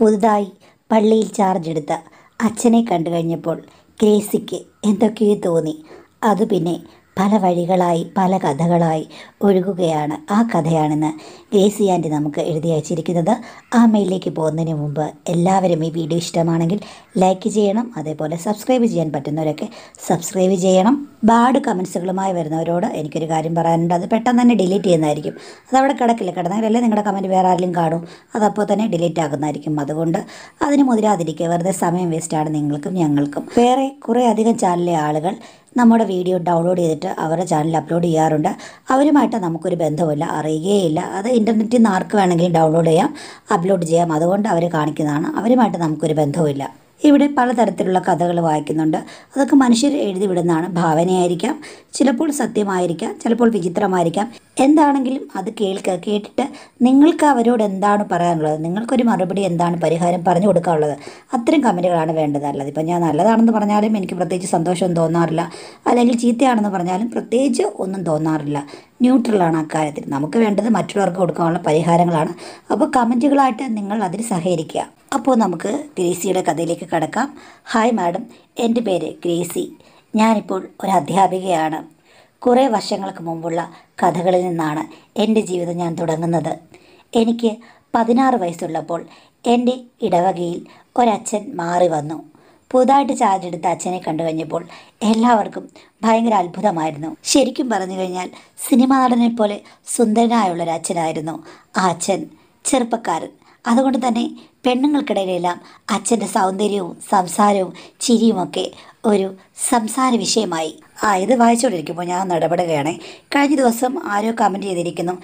പുതുതായി പള്ളിയിൽ ചാർജ് എടുത്ത അച്ഛനെ കണ്ടു കഴിഞ്ഞപ്പോൾ ഗ്രേസിക്ക് എന്തൊക്കെയോ തോന്നി അത് പിന്നെ പല വഴികളായി പല കഥകളായി ഒഴുകുകയാണ് ആ കഥയാണെന്ന് ഗ്രേസി ആൻറ്റി നമുക്ക് എഴുതി അയച്ചിരിക്കുന്നത് ആ മെയിലിലേക്ക് പോകുന്നതിന് മുമ്പ് എല്ലാവരും ഈ വീഡിയോ ഇഷ്ടമാണെങ്കിൽ ലൈക്ക് ചെയ്യണം അതേപോലെ സബ്സ്ക്രൈബ് ചെയ്യാൻ പറ്റുന്നവരൊക്കെ സബ്സ്ക്രൈബ് ചെയ്യണം ബാഡ് കമൻസുകളുമായി വരുന്നവരോട് എനിക്കൊരു കാര്യം പറയാനുണ്ട് അത് പെട്ടെന്ന് തന്നെ ഡിലീറ്റ് ചെയ്യുന്നതായിരിക്കും അതവിടെ കിടക്കില്ല കിടന്നാലല്ലേ നിങ്ങളുടെ കമൻറ്റ് വേറെ ആരെങ്കിലും കാണും അതപ്പോൾ തന്നെ ഡിലീറ്റ് ആക്കുന്നതായിരിക്കും അതുകൊണ്ട് അതിന് മുതിരാതിരിക്കുക വെറുതെ സമയം വേസ്റ്റാണ് നിങ്ങൾക്കും ഞങ്ങൾക്കും വേറെ കുറേ അധികം ചാനലിലെ ആളുകൾ നമ്മുടെ വീഡിയോ ഡൗൺലോഡ് ചെയ്തിട്ട് അവരുടെ ചാനൽ അപ്ലോഡ് ചെയ്യാറുണ്ട് അവരുമായിട്ട് നമുക്കൊരു ബന്ധമില്ല അറിയുകയില്ല അത് ഇൻ്റർനെറ്റിൽ നിന്ന് ആർക്ക് വേണമെങ്കിലും ഡൗൺലോഡ് ചെയ്യാം അപ്ലോഡ് ചെയ്യാം അതുകൊണ്ട് അവർ കാണിക്കുന്നതാണ് അവരുമായിട്ട് നമുക്കൊരു ബന്ധവുമില്ല ഇവിടെ പലതരത്തിലുള്ള കഥകൾ വായിക്കുന്നുണ്ട് അതൊക്കെ മനുഷ്യർ എഴുതി വിടുന്നതാണ് ഭാവനയായിരിക്കാം ചിലപ്പോൾ സത്യമായിരിക്കാം ചിലപ്പോൾ വിചിത്രമായിരിക്കാം എന്താണെങ്കിലും അത് കേൾക്കുക കേട്ടിട്ട് നിങ്ങൾക്ക് അവരോട് എന്താണ് പറയാനുള്ളത് നിങ്ങൾക്കൊരു മറുപടി എന്താണ് പരിഹാരം പറഞ്ഞു കൊടുക്കാനുള്ളത് അത്തരം കമൻറ്റുകളാണ് വേണ്ടത് അല്ലാതെ ഇപ്പം ഞാൻ നല്ലതാണെന്ന് പറഞ്ഞാലും എനിക്ക് പ്രത്യേകിച്ച് സന്തോഷം തോന്നാറില്ല അല്ലെങ്കിൽ ചീത്തയാണെന്ന് പറഞ്ഞാലും പ്രത്യേകിച്ച് ഒന്നും തോന്നാറില്ല ന്യൂട്രലാണ് അക്കാര്യത്തിൽ നമുക്ക് വേണ്ടത് മറ്റുള്ളവർക്ക് കൊടുക്കാനുള്ള പരിഹാരങ്ങളാണ് അപ്പോൾ കമൻറ്റുകളായിട്ട് നിങ്ങൾ അതിൽ സഹകരിക്കുക അപ്പോൾ നമുക്ക് ഗ്രേസിയുടെ കഥയിലേക്ക് കടക്കാം ഹായ് മാഡം എൻ്റെ പേര് ഗ്രേസി ഞാനിപ്പോൾ ഒരു അധ്യാപികയാണ് കുറേ വർഷങ്ങൾക്ക് മുമ്പുള്ള കഥകളിൽ നിന്നാണ് എൻ്റെ ജീവിതം ഞാൻ തുടങ്ങുന്നത് എനിക്ക് പതിനാറ് വയസ്സുള്ളപ്പോൾ എൻ്റെ ഇടവകയിൽ ഒരച്ഛൻ മാറി വന്നു പുതുതായിട്ട് ചാർജ് എടുത്ത അച്ഛനെ കണ്ടു കഴിഞ്ഞപ്പോൾ എല്ലാവർക്കും ഭയങ്കര അത്ഭുതമായിരുന്നു ശരിക്കും പറഞ്ഞു കഴിഞ്ഞാൽ സിനിമ നടനെ പോലെ സുന്ദരനായുള്ള ഒരു അച്ഛനായിരുന്നു ആ അച്ഛൻ ചെറുപ്പക്കാരൻ അതുകൊണ്ട് തന്നെ പെണ്ണുങ്ങൾക്കിടയിലെല്ലാം അച്ഛൻ്റെ സൗന്ദര്യവും സംസാരവും ചിരിയുമൊക്കെ ഒരു സംസാര വിഷയമായി ആ ഇത് വായിച്ചുകൊണ്ടിരിക്കുമ്പോൾ ഞാൻ നടപടുകയാണ് കഴിഞ്ഞ ദിവസം ആരോ കമൻറ്റ് ചെയ്തിരിക്കുന്നു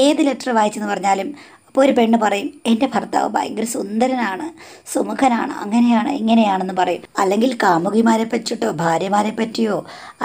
ഏത് ലെറ്റർ വായിച്ചെന്ന് പറഞ്ഞാലും അപ്പോൾ ഒരു പെണ്ണ് പറയും എൻ്റെ ഭർത്താവ് ഭയങ്കര സുന്ദരനാണ് സുമുഖനാണ് അങ്ങനെയാണ് ഇങ്ങനെയാണെന്ന് പറയും അല്ലെങ്കിൽ കാമുകിമാരെ പറ്റിയിട്ടോ ഭാര്യമാരെ പറ്റിയോ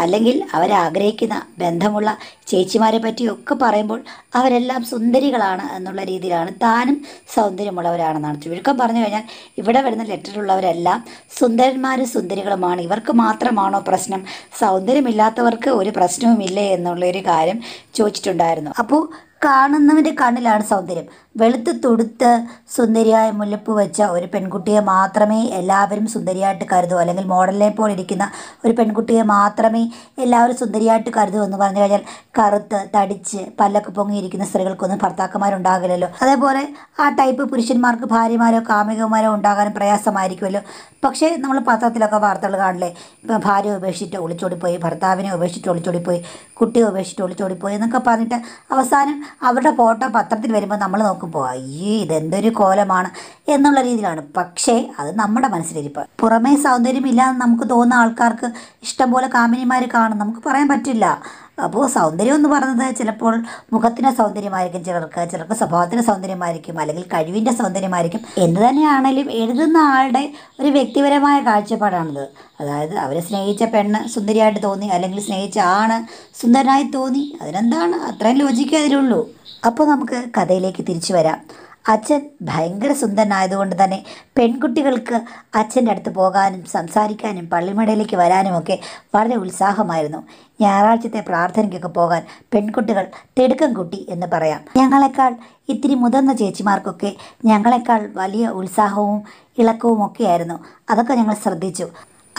അല്ലെങ്കിൽ അവരാഗ്രഹിക്കുന്ന ബന്ധമുള്ള ചേച്ചിമാരെ പറ്റിയോ ഒക്കെ പറയുമ്പോൾ അവരെല്ലാം സുന്ദരികളാണ് എന്നുള്ള രീതിയിലാണ് താനും സൗന്ദര്യമുള്ളവരാണെന്നാണ് ചുരുക്കം പറഞ്ഞു കഴിഞ്ഞാൽ ഇവിടെ വരുന്ന ലെറ്ററിലുള്ളവരെല്ലാം സുന്ദരന്മാരും സുന്ദരികളുമാണ് ഇവർക്ക് മാത്രമാണോ പ്രശ്നം സൗന്ദര്യമില്ലാത്തവർക്ക് ഒരു പ്രശ്നവുമില്ലേ എന്നുള്ളൊരു കാര്യം ചോദിച്ചിട്ടുണ്ടായിരുന്നു അപ്പോൾ കാണുന്നവൻ്റെ കണ്ണിലാണ് സൗന്ദര്യം വെളുത്ത് തൊടുത്ത് സുന്ദരിയായ മുല്ലപ്പ് വെച്ച ഒരു പെൺകുട്ടിയെ മാത്രമേ എല്ലാവരും സുന്ദരിയായിട്ട് കരുതൂ അല്ലെങ്കിൽ മോഡലിനെ പോലെ ഇരിക്കുന്ന ഒരു പെൺകുട്ടിയെ മാത്രമേ എല്ലാവരും സുന്ദരിയായിട്ട് കരുതൂ എന്ന് പറഞ്ഞു കഴിഞ്ഞാൽ കറുത്ത് തടിച്ച് പല്ലൊക്കെ പൊങ്ങിയിരിക്കുന്ന സ്ത്രീകൾക്കൊന്നും ഭർത്താക്കന്മാരുണ്ടാകില്ലല്ലോ അതേപോലെ ആ ടൈപ്പ് പുരുഷന്മാർക്ക് ഭാര്യമാരോ കാമികമാരോ ഉണ്ടാകാനും പ്രയാസമായിരിക്കുമല്ലോ പക്ഷേ നമ്മൾ പത്രത്തിലൊക്കെ വാർത്തകൾ കാണില്ലേ ഇപ്പം ഭാര്യ ഉപേക്ഷിച്ചിട്ട് ഒളിച്ചോടിപ്പോയി ഭർത്താവിനെ ഉപേക്ഷിച്ചിട്ട് ഒളിച്ചോടിപ്പോയി കുട്ടിയെ ഉപേക്ഷിച്ചിട്ട് ഒളിച്ചോടിപ്പോയി എന്നൊക്കെ പറഞ്ഞിട്ട് അവസാനം അവരുടെ ഫോട്ടോ പത്രത്തിൽ വരുമ്പോൾ നമ്മൾ നോക്കും നോക്കുമ്പോൾ അയ്യേ ഇതെന്തൊരു കോലമാണ് എന്നുള്ള രീതിയിലാണ് പക്ഷേ അത് നമ്മുടെ മനസ്സിലിരിപ്പ് പുറമേ സൗന്ദര്യമില്ല എന്ന് നമുക്ക് തോന്നുന്ന ആൾക്കാർക്ക് ഇഷ്ടംപോലെ കാമിനിമാർ കാണും നമുക്ക് പറയാൻ പറ്റില്ല അപ്പോൾ സൗന്ദര്യം എന്ന് പറയുന്നത് ചിലപ്പോൾ മുഖത്തിൻ്റെ സൗന്ദര്യമായിരിക്കും ചിലർക്ക് ചിലർക്ക് സ്വഭാവത്തിൻ്റെ സൗന്ദര്യമായിരിക്കും അല്ലെങ്കിൽ കഴിവിൻ്റെ സൗന്ദര്യമായിരിക്കും എന്ത് തന്നെയാണെങ്കിലും എഴുതുന്ന ആളുടെ ഒരു വ്യക്തിപരമായ കാഴ്ചപ്പാടാണിത് അതായത് അവരെ സ്നേഹിച്ച പെണ്ണ് സുന്ദരിയായിട്ട് തോന്നി അല്ലെങ്കിൽ സ്നേഹിച്ച ആണ് സുന്ദരനായി തോന്നി അതിനെന്താണ് അത്രയും ലോജിക്കേ അതിലുള്ളൂ അപ്പോൾ നമുക്ക് കഥയിലേക്ക് തിരിച്ചു വരാം അച്ഛൻ ഭയങ്കര സുന്ദരനായതുകൊണ്ട് തന്നെ പെൺകുട്ടികൾക്ക് അച്ഛൻ്റെ അടുത്ത് പോകാനും സംസാരിക്കാനും പള്ളിമടയിലേക്ക് വരാനുമൊക്കെ വളരെ ഉത്സാഹമായിരുന്നു ഞായറാഴ്ചത്തെ പ്രാർത്ഥനയ്ക്കൊക്കെ പോകാൻ പെൺകുട്ടികൾ തിടുക്കം കുട്ടി എന്ന് പറയാം ഞങ്ങളെക്കാൾ ഇത്തിരി മുതിർന്ന ചേച്ചിമാർക്കൊക്കെ ഞങ്ങളെക്കാൾ വലിയ ഉത്സാഹവും ഇളക്കവും ഒക്കെയായിരുന്നു അതൊക്കെ ഞങ്ങൾ ശ്രദ്ധിച്ചു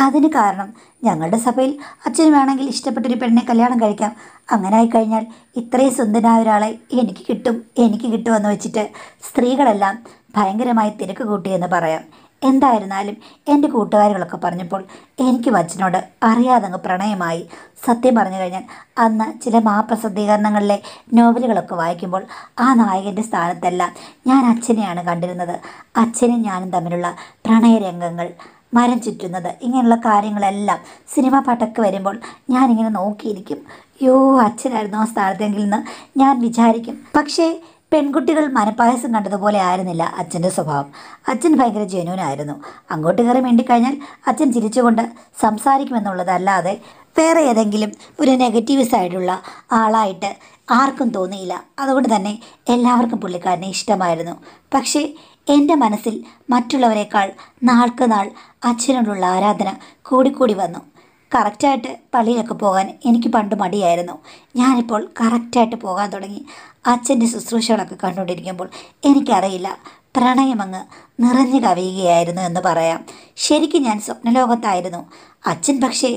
അതിന് കാരണം ഞങ്ങളുടെ സഭയിൽ അച്ഛന് വേണമെങ്കിൽ ഇഷ്ടപ്പെട്ടൊരു പെണ്ണെ കല്യാണം കഴിക്കാം അങ്ങനെ ആയിക്കഴിഞ്ഞാൽ ഇത്രയും സുന്ദരനായ ഒരാളെ എനിക്ക് കിട്ടും എനിക്ക് കിട്ടുമെന്ന് വെച്ചിട്ട് സ്ത്രീകളെല്ലാം ഭയങ്കരമായി തിരക്ക് കൂട്ടിയെന്ന് പറയാം എന്തായിരുന്നാലും എൻ്റെ കൂട്ടുകാരികളൊക്കെ പറഞ്ഞപ്പോൾ എനിക്കും അച്ഛനോട് അങ്ങ് പ്രണയമായി സത്യം പറഞ്ഞു കഴിഞ്ഞാൽ അന്ന് ചില മാപ്രസിദ്ധീകരണങ്ങളിലെ നോവലുകളൊക്കെ വായിക്കുമ്പോൾ ആ നായകൻ്റെ സ്ഥാനത്തെല്ലാം ഞാൻ അച്ഛനെയാണ് കണ്ടിരുന്നത് അച്ഛനും ഞാനും തമ്മിലുള്ള പ്രണയരംഗങ്ങൾ മരം ചുറ്റുന്നത് ഇങ്ങനെയുള്ള കാര്യങ്ങളെല്ലാം സിനിമ പടക്ക് വരുമ്പോൾ ഞാനിങ്ങനെ നോക്കിയിരിക്കും യോ അച്ഛനായിരുന്നു ആ സ്ഥലത്തെങ്കിൽ നിന്ന് ഞാൻ വിചാരിക്കും പക്ഷേ പെൺകുട്ടികൾ മനപ്പായസം കണ്ടതുപോലെ ആയിരുന്നില്ല അച്ഛൻ്റെ സ്വഭാവം അച്ഛൻ ഭയങ്കര ജനുവനായിരുന്നു അങ്ങോട്ട് കയറി വേണ്ടിക്കഴിഞ്ഞാൽ അച്ഛൻ ചിരിച്ചുകൊണ്ട് സംസാരിക്കുമെന്നുള്ളതല്ലാതെ വേറെ ഏതെങ്കിലും ഒരു നെഗറ്റീവ് സൈഡുള്ള ആളായിട്ട് ആർക്കും തോന്നിയില്ല അതുകൊണ്ട് തന്നെ എല്ലാവർക്കും പുള്ളിക്കാരനെ ഇഷ്ടമായിരുന്നു പക്ഷേ എൻ്റെ മനസ്സിൽ മറ്റുള്ളവരെക്കാൾ നാൾക്ക് നാൾ അച്ഛനോടുള്ള ആരാധന കൂടിക്കൂടി വന്നു കറക്റ്റായിട്ട് പള്ളിയിലൊക്കെ പോകാൻ എനിക്ക് പണ്ട് മടിയായിരുന്നു ഞാനിപ്പോൾ കറക്റ്റായിട്ട് പോകാൻ തുടങ്ങി അച്ഛൻ്റെ ശുശ്രൂഷകളൊക്കെ കണ്ടുകൊണ്ടിരിക്കുമ്പോൾ എനിക്കറിയില്ല പ്രണയമങ്ങ് നിറഞ്ഞു കവിയുകയായിരുന്നു എന്ന് പറയാം ശരിക്കും ഞാൻ സ്വപ്നലോകത്തായിരുന്നു അച്ഛൻ പക്ഷേ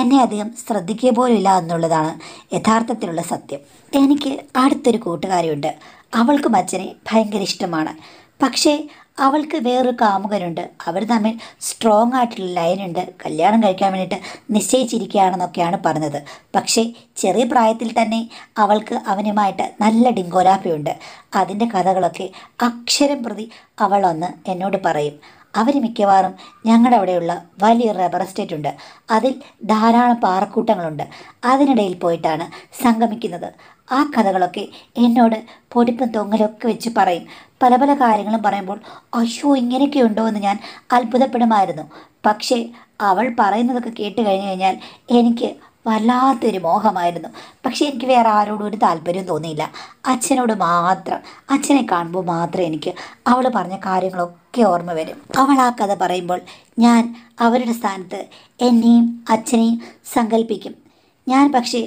എന്നെ അധികം ശ്രദ്ധിക്കുക പോലില്ല എന്നുള്ളതാണ് യഥാർത്ഥത്തിലുള്ള സത്യം എനിക്ക് അടുത്തൊരു കൂട്ടുകാരിയുണ്ട് അവൾക്കും അച്ഛനെ ഭയങ്കര ഇഷ്ടമാണ് പക്ഷേ അവൾക്ക് വേറൊരു കാമുകനുണ്ട് അവർ തമ്മിൽ സ്ട്രോങ് ആയിട്ടുള്ള ലൈനുണ്ട് കല്യാണം കഴിക്കാൻ വേണ്ടിയിട്ട് നിശ്ചയിച്ചിരിക്കുകയാണെന്നൊക്കെയാണ് പറഞ്ഞത് പക്ഷേ ചെറിയ പ്രായത്തിൽ തന്നെ അവൾക്ക് അവനുമായിട്ട് നല്ല ഡിങ്കോലാപ്പിയുണ്ട് അതിൻ്റെ കഥകളൊക്കെ അക്ഷരം പ്രതി അവളൊന്ന് എന്നോട് പറയും അവർ മിക്കവാറും ഞങ്ങളുടെ അവിടെയുള്ള വലിയ റബ്ബർ എസ്റ്റേറ്റ് ഉണ്ട് അതിൽ ധാരാളം പാറക്കൂട്ടങ്ങളുണ്ട് അതിനിടയിൽ പോയിട്ടാണ് സംഗമിക്കുന്നത് ആ കഥകളൊക്കെ എന്നോട് പൊടിപ്പും തൊങ്ങലൊക്കെ വെച്ച് പറയും പല പല കാര്യങ്ങളും പറയുമ്പോൾ അയ്യോ ഇങ്ങനെയൊക്കെ ഉണ്ടോ എന്ന് ഞാൻ അത്ഭുതപ്പെടുമായിരുന്നു പക്ഷേ അവൾ പറയുന്നതൊക്കെ കേട്ട് കഴിഞ്ഞു കഴിഞ്ഞാൽ എനിക്ക് വല്ലാത്തൊരു മോഹമായിരുന്നു പക്ഷേ എനിക്ക് വേറെ ആരോടും ഒരു താല്പര്യം തോന്നിയില്ല അച്ഛനോട് മാത്രം അച്ഛനെ കാണുമ്പോൾ മാത്രം എനിക്ക് അവൾ പറഞ്ഞ കാര്യങ്ങളൊക്കെ ഓർമ്മ വരും അവൾ ആ കഥ പറയുമ്പോൾ ഞാൻ അവരുടെ സ്ഥാനത്ത് എന്നെയും അച്ഛനെയും സങ്കല്പിക്കും ഞാൻ പക്ഷേ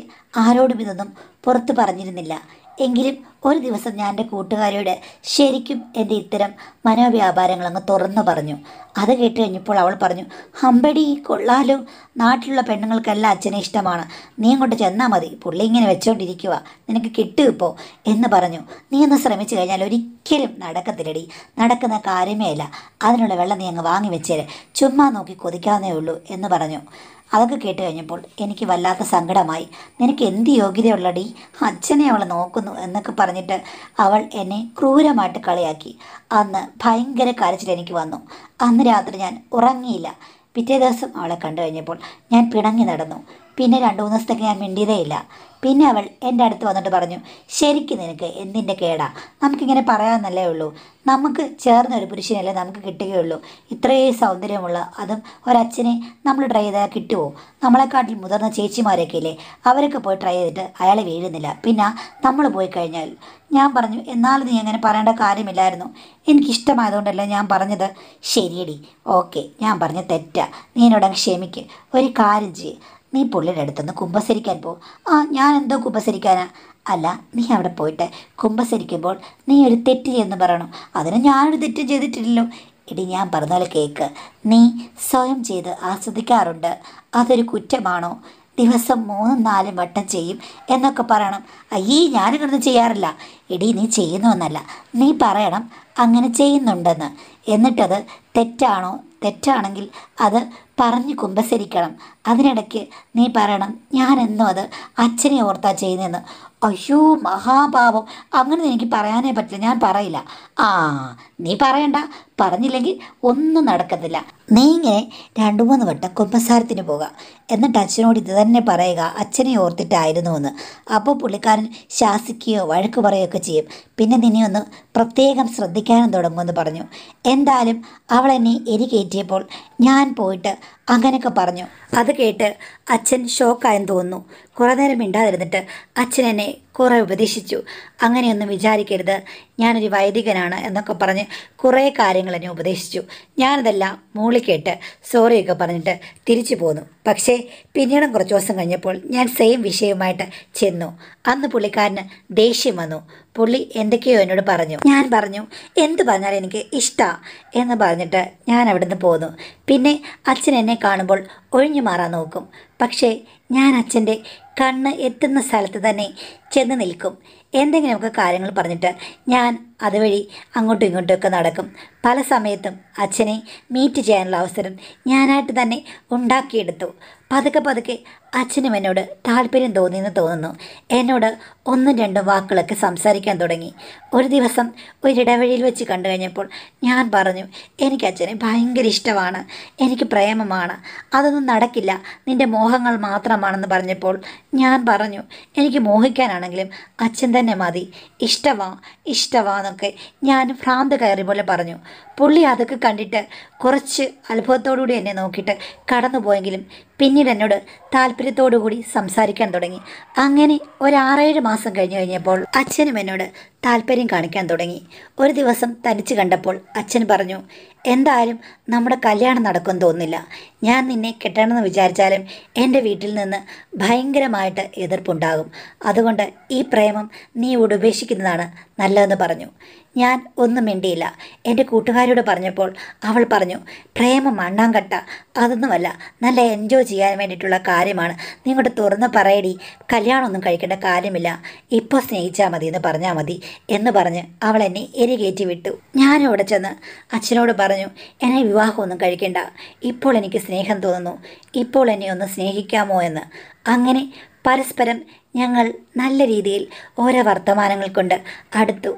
ആരോടും ഇതൊന്നും പുറത്ത് പറഞ്ഞിരുന്നില്ല എങ്കിലും ഒരു ദിവസം ഞാൻ എൻ്റെ കൂട്ടുകാരോട് ശരിക്കും എൻ്റെ ഇത്തരം മനോവ്യാപാരങ്ങളങ്ങ് തുറന്നു പറഞ്ഞു അത് കേട്ട് കഴിഞ്ഞപ്പോൾ അവൾ പറഞ്ഞു ഹമ്പടി കൊള്ളാലോ നാട്ടിലുള്ള പെണ്ണുങ്ങൾക്കെല്ലാം അച്ഛനെ ഇഷ്ടമാണ് നീ അങ്ങോട്ട് ചെന്നാൽ മതി പുള്ളി ഇങ്ങനെ വെച്ചോണ്ടിരിക്കുക നിനക്ക് കിട്ടും ഇപ്പോൾ എന്ന് പറഞ്ഞു നീ ഒന്ന് ശ്രമിച്ചു കഴിഞ്ഞാൽ ഒരിക്കലും നടക്കത്തില്ലടി നടക്കുന്ന കാര്യമേ അല്ല അതിനുള്ള വെള്ളം നീ അങ്ങ് വാങ്ങി വെച്ചേര് ചുമ്മാ നോക്കി കൊതിക്കാവുന്നേ ഉള്ളൂ എന്ന് പറഞ്ഞു അതൊക്കെ കേട്ട് കഴിഞ്ഞപ്പോൾ എനിക്ക് വല്ലാത്ത സങ്കടമായി നിനക്ക് എന്ത് യോഗ്യതയുള്ളടി അച്ഛനെ അവൾ നോക്കുന്നു എന്നൊക്കെ പറഞ്ഞിട്ട് അവൾ എന്നെ ക്രൂരമായിട്ട് കളിയാക്കി അന്ന് ഭയങ്കര കരച്ചിൽ എനിക്ക് വന്നു അന്ന് രാത്രി ഞാൻ ഉറങ്ങിയില്ല പിറ്റേ ദിവസം അവളെ കണ്ടു കഴിഞ്ഞപ്പോൾ ഞാൻ പിണങ്ങി നടന്നു പിന്നെ രണ്ട് മൂന്ന് ദിവസത്തേക്ക് ഞാൻ മിണ്ടിയതേ ഇല്ല പിന്നെ അവൾ എൻ്റെ അടുത്ത് വന്നിട്ട് പറഞ്ഞു ശരിക്കും നിനക്ക് എന്തിൻ്റെ കേടാ നമുക്കിങ്ങനെ പറയാമെന്നല്ലേ ഉള്ളൂ നമുക്ക് ചേർന്ന ഒരു പുരുഷനല്ലേ നമുക്ക് കിട്ടുകയുള്ളൂ ഇത്രയും സൗന്ദര്യമുള്ള അതും ഒരച്ഛനെ നമ്മൾ ട്രൈ ചെയ്താൽ കിട്ടുമോ നമ്മളെക്കാട്ടിൽ മുതിർന്ന ചേച്ചിമാരൊക്കെ ഇല്ലേ അവരൊക്കെ പോയി ട്രൈ ചെയ്തിട്ട് അയാളെ വീഴുന്നില്ല പിന്നെ നമ്മൾ പോയി കഴിഞ്ഞാൽ ഞാൻ പറഞ്ഞു എന്നാലും നീ അങ്ങനെ പറയേണ്ട കാര്യമില്ലായിരുന്നു എനിക്കിഷ്ടമായതുകൊണ്ടല്ല ഞാൻ പറഞ്ഞത് ശരിയടി ഓക്കെ ഞാൻ പറഞ്ഞ തെറ്റാ നീ എന്നോടങ്ങ് ക്ഷമിക്ക് ഒരു കാര്യം ചെയ്യ് നീ പുള്ളിയുടെ അടുത്തുനിന്ന് കുമ്പസരിക്കാൻ പോകും ആ ഞാൻ എന്തോ കുമ്പസരിക്കാനാ അല്ല നീ അവിടെ പോയിട്ട് കുമ്പസരിക്കുമ്പോൾ നീ ഒരു തെറ്റ് ചെയ്യുന്നു പറയണം അതിന് ഞാനൊരു തെറ്റ് ചെയ്തിട്ടില്ലല്ലോ ഇടി ഞാൻ പറഞ്ഞാൽ കേക്ക് നീ സ്വയം ചെയ്ത് ആസ്വദിക്കാറുണ്ട് അതൊരു കുറ്റമാണോ ദിവസം മൂന്നും നാലും വട്ടം ചെയ്യും എന്നൊക്കെ പറയണം അയ്യേ ഞാൻ ചെയ്യാറില്ല എടീ നീ ചെയ്യുന്നുവെന്നല്ല നീ പറയണം അങ്ങനെ ചെയ്യുന്നുണ്ടെന്ന് എന്നിട്ടത് തെറ്റാണോ തെറ്റാണെങ്കിൽ അത് പറഞ്ഞ് കുമ്പസരിക്കണം അതിനിടയ്ക്ക് നീ പറയണം ഞാനെന്നും അത് അച്ഛനെ ഓർത്താ ചെയ്യുന്നതെന്ന് അയ്യോ മഹാപാപം അങ്ങനെ എനിക്ക് പറയാനേ പറ്റില്ല ഞാൻ പറയില്ല ആ നീ പറയണ്ട പറഞ്ഞില്ലെങ്കിൽ ഒന്നും നടക്കത്തില്ല നീ ഇങ്ങനെ രണ്ടു മൂന്ന് വട്ടം കുമ്പസാരത്തിന് പോകാം എന്നിട്ട് അച്ഛനോട് ഇത് തന്നെ പറയുക അച്ഛനെ ഓർത്തിട്ടായിരുന്നു എന്ന് അപ്പോൾ പുള്ളിക്കാരൻ ശാസിക്കുകയോ വഴക്ക് ഒക്കെ ചെയ്യും പിന്നെ നിന്നെ ഒന്ന് പ്രത്യേകം ശ്രദ്ധിക്കാനും തുടങ്ങുമെന്ന് പറഞ്ഞു എന്തായാലും അവളെന്നെ എരി കയറ്റിയപ്പോൾ ഞാൻ പോയിട്ട് അങ്ങനെയൊക്കെ പറഞ്ഞു അത് കേട്ട് അച്ഛൻ ഷോക്കായെന്ന് തോന്നുന്നു കുറേ നേരം മിണ്ടാതിരുന്നിട്ട് അച്ഛൻ എന്നെ കുറേ ഉപദേശിച്ചു അങ്ങനെയൊന്നും വിചാരിക്കരുത് ഞാനൊരു വൈദികനാണ് എന്നൊക്കെ പറഞ്ഞ് കുറേ കാര്യങ്ങൾ എന്നെ ഉപദേശിച്ചു ഞാനതെല്ലാം മൂളിക്കേട്ട് സോറിയൊക്കെ പറഞ്ഞിട്ട് തിരിച്ചു പോന്നു പക്ഷേ പിന്നീടും കുറച്ച് ദിവസം കഴിഞ്ഞപ്പോൾ ഞാൻ സെയിം വിഷയവുമായിട്ട് ചെന്നു അന്ന് പുള്ളിക്കാരന് ദേഷ്യം വന്നു പുള്ളി എന്തൊക്കെയോ എന്നോട് പറഞ്ഞു ഞാൻ പറഞ്ഞു എന്ത് പറഞ്ഞാലും എനിക്ക് ഇഷ്ടമാണ് എന്ന് പറഞ്ഞിട്ട് ഞാൻ അവിടുന്ന് പോന്നു പിന്നെ അച്ഛൻ എന്നെ കാണുമ്പോൾ ഒഴിഞ്ഞു മാറാൻ നോക്കും പക്ഷേ ഞാൻ അച്ഛൻ്റെ കണ്ണ് എത്തുന്ന സ്ഥലത്ത് തന്നെ ചെന്ന് നിൽക്കും എന്തെങ്കിലുമൊക്കെ കാര്യങ്ങൾ പറഞ്ഞിട്ട് ഞാൻ അതുവഴി അങ്ങോട്ടും ഇങ്ങോട്ടുമൊക്കെ നടക്കും പല സമയത്തും അച്ഛനെ മീറ്റ് ചെയ്യാനുള്ള അവസരം ഞാനായിട്ട് തന്നെ ഉണ്ടാക്കിയെടുത്തു പതുക്കെ പതുക്കെ അച്ഛനും എന്നോട് താല്പര്യം തോന്നിയെന്ന് തോന്നുന്നു എന്നോട് ഒന്നും രണ്ടും വാക്കുകളൊക്കെ സംസാരിക്കാൻ തുടങ്ങി ഒരു ദിവസം ഒരിടവഴിയിൽ വെച്ച് കണ്ടു കഴിഞ്ഞപ്പോൾ ഞാൻ പറഞ്ഞു എനിക്ക് അച്ഛനെ ഭയങ്കര ഇഷ്ടമാണ് എനിക്ക് പ്രേമമാണ് അതൊന്നും നടക്കില്ല നിൻ്റെ മോഹങ്ങൾ മാത്രമാണെന്ന് പറഞ്ഞപ്പോൾ ഞാൻ പറഞ്ഞു എനിക്ക് മോഹിക്കാനാണെങ്കിലും അച്ഛൻ തന്നെ മതി ഇഷ്ടവാ ഇഷ്ടവാ എന്നൊക്കെ ഞാൻ ഭ്രാന്ത് കയറി പോലെ പറഞ്ഞു പുള്ളി അതൊക്കെ കണ്ടിട്ട് കുറച്ച് അത്ഭുതത്തോടുകൂടി എന്നെ നോക്കിയിട്ട് കടന്നുപോയെങ്കിലും പിന്നീട് എന്നോട് താല്പര്യത്തോടു കൂടി സംസാരിക്കാൻ തുടങ്ങി അങ്ങനെ ഒരു ആറേഴ് മാസം കഴിഞ്ഞു കഴിഞ്ഞപ്പോൾ അച്ഛനും എന്നോട് താല്പര്യം കാണിക്കാൻ തുടങ്ങി ഒരു ദിവസം തനിച്ച് കണ്ടപ്പോൾ അച്ഛൻ പറഞ്ഞു എന്തായാലും നമ്മുടെ കല്യാണം നടക്കുമെന്ന് തോന്നില്ല ഞാൻ നിന്നെ കെട്ടണമെന്ന് വിചാരിച്ചാലും എൻ്റെ വീട്ടിൽ നിന്ന് ഭയങ്കരമായിട്ട് എതിർപ്പുണ്ടാകും അതുകൊണ്ട് ഈ പ്രേമം നീ ഇവിടെ ഉപേക്ഷിക്കുന്നതാണ് നല്ലതെന്ന് പറഞ്ഞു ഞാൻ ഒന്നും മിണ്ടിയില്ല എൻ്റെ കൂട്ടുകാരോട് പറഞ്ഞപ്പോൾ അവൾ പറഞ്ഞു പ്രേമം മണ്ണാങ്കട്ട അതൊന്നുമല്ല നല്ല എൻജോയ് ചെയ്യാൻ വേണ്ടിയിട്ടുള്ള കാര്യമാണ് നിങ്ങളുടെ തുറന്ന് പറയടി കല്യാണമൊന്നും കഴിക്കേണ്ട കാര്യമില്ല ഇപ്പോൾ സ്നേഹിച്ചാൽ മതി എന്ന് പറഞ്ഞാൽ മതി എന്ന് പറഞ്ഞ് അവൾ എന്നെ എരികേറ്റി വിട്ടു ഞാൻ ചെന്ന് അച്ഛനോട് പറഞ്ഞു എന്നെ വിവാഹമൊന്നും കഴിക്കേണ്ട ഇപ്പോൾ എനിക്ക് സ്നേഹം തോന്നുന്നു ഇപ്പോൾ എന്നെ ഒന്ന് സ്നേഹിക്കാമോ എന്ന് അങ്ങനെ പരസ്പരം ഞങ്ങൾ നല്ല രീതിയിൽ ഓരോ വർത്തമാനങ്ങൾ കൊണ്ട് അടുത്തു